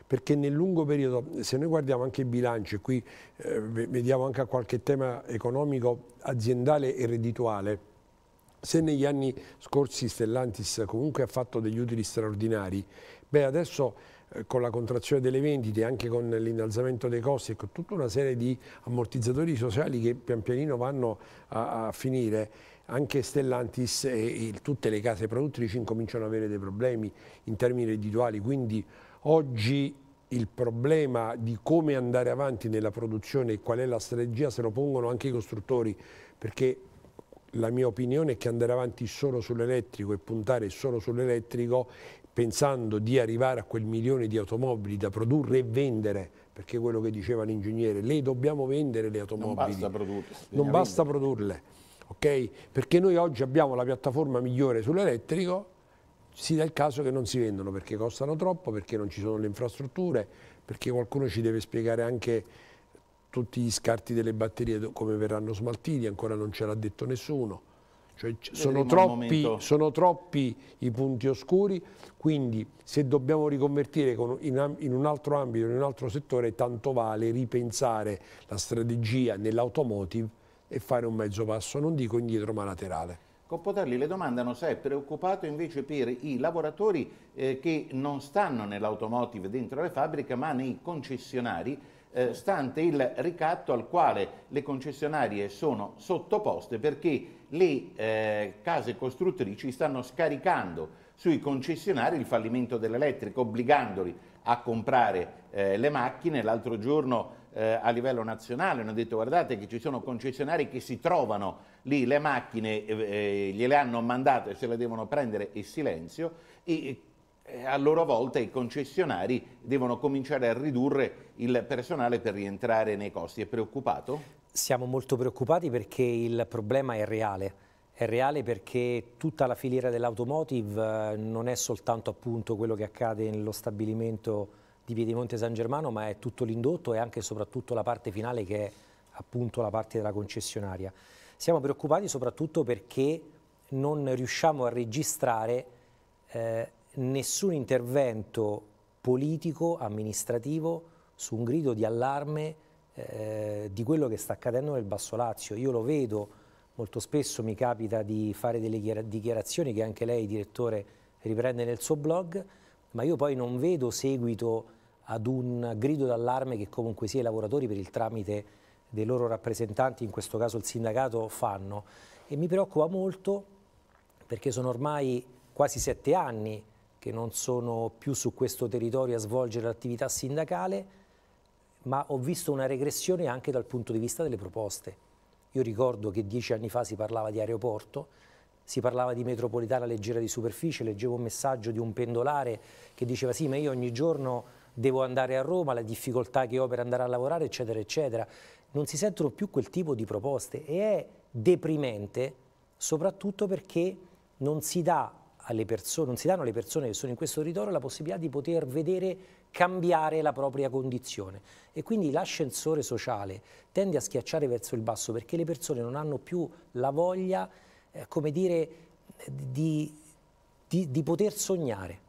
perché nel lungo periodo, se noi guardiamo anche i bilanci, e qui eh, vediamo anche a qualche tema economico, aziendale e reddituale, se negli anni scorsi Stellantis comunque ha fatto degli utili straordinari, beh adesso eh, con la contrazione delle vendite, anche con l'innalzamento dei costi e con tutta una serie di ammortizzatori sociali che pian pianino vanno a, a finire, anche Stellantis e, e tutte le case produttrici incominciano ad avere dei problemi in termini reddituali, quindi Oggi il problema di come andare avanti nella produzione e qual è la strategia se lo pongono anche i costruttori, perché la mia opinione è che andare avanti solo sull'elettrico e puntare solo sull'elettrico pensando di arrivare a quel milione di automobili da produrre e vendere, perché è quello che diceva l'ingegnere, le dobbiamo vendere le automobili. Non basta, produrre, non basta produrle, ok? Perché noi oggi abbiamo la piattaforma migliore sull'elettrico, si dà il caso che non si vendono perché costano troppo, perché non ci sono le infrastrutture, perché qualcuno ci deve spiegare anche tutti gli scarti delle batterie come verranno smaltiti, ancora non ce l'ha detto nessuno. Cioè, sono, troppi, sono, troppi, i punti oscuri, quindi se dobbiamo riconvertire in, un altro ambito, in un altro settore, tanto vale ripensare la strategia nell'automotive e fare un mezzo passo, non dico indietro ma laterale comportargli le domandano se è preoccupato invece per i lavoratori eh, che non stanno nell'automotive dentro le fabbriche ma nei concessionari eh, stante il ricatto al quale le concessionarie sono sottoposte perché le eh, case costruttrici stanno scaricando sui concessionari il fallimento dell'elettrico obbligandoli a comprare eh, le macchine l'altro giorno eh, a livello nazionale, hanno detto guardate che ci sono concessionari che si trovano lì le macchine, eh, gliele hanno mandate, se le devono prendere in silenzio, e eh, a loro volta i concessionari devono cominciare a ridurre il personale per rientrare nei costi. È preoccupato? Siamo molto preoccupati perché il problema è reale. È reale perché tutta la filiera dell'automotive eh, non è soltanto appunto quello che accade nello stabilimento di Piedimonte San Germano, ma è tutto l'indotto e anche e soprattutto la parte finale che è appunto la parte della concessionaria. Siamo preoccupati soprattutto perché non riusciamo a registrare eh, nessun intervento politico, amministrativo, su un grido di allarme eh, di quello che sta accadendo nel Basso Lazio. Io lo vedo, molto spesso mi capita di fare delle dichiarazioni che anche lei, direttore, riprende nel suo blog, ma io poi non vedo seguito ad un grido d'allarme che comunque sia i lavoratori per il tramite dei loro rappresentanti, in questo caso il sindacato, fanno. E mi preoccupa molto perché sono ormai quasi sette anni che non sono più su questo territorio a svolgere l'attività sindacale, ma ho visto una regressione anche dal punto di vista delle proposte. Io ricordo che dieci anni fa si parlava di aeroporto, si parlava di metropolitana leggera di superficie, leggevo un messaggio di un pendolare che diceva sì ma io ogni giorno devo andare a Roma, la difficoltà che ho per andare a lavorare eccetera eccetera. Non si sentono più quel tipo di proposte e è deprimente soprattutto perché non si, dà alle persone, non si danno alle persone che sono in questo territorio la possibilità di poter vedere cambiare la propria condizione e quindi l'ascensore sociale tende a schiacciare verso il basso perché le persone non hanno più la voglia eh, come dire, di, di, di poter sognare.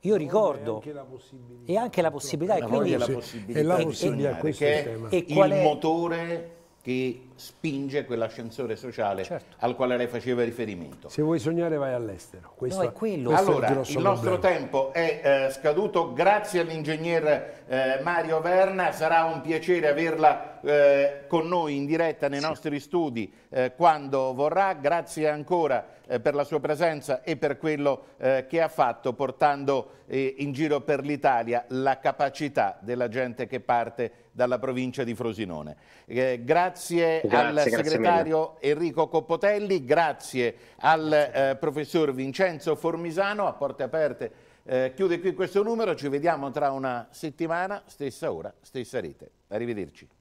Io ricordo. E anche la possibilità. E anche la possibilità. E quindi, la possibilità. Sì, e la possibilità. E, e, e, il motore che spinge quell'ascensore sociale certo. al quale lei faceva riferimento. Se vuoi sognare vai all'estero. Questo, no, è quello. allora, è il, il nostro problema. tempo è eh, scaduto, grazie all'ingegner eh, Mario Verna, sarà un piacere averla eh, con noi in diretta nei sì. nostri studi eh, quando vorrà, grazie ancora eh, per la sua presenza e per quello eh, che ha fatto portando eh, in giro per l'Italia la capacità della gente che parte dalla provincia di Frosinone. Eh, grazie, grazie, al segretario grazie Enrico Coppotelli, grazie al eh, professor Vincenzo Formisano, a porte aperte eh, chiude qui questo numero, ci vediamo tra una settimana, stessa ora, stessa rete. Arrivederci.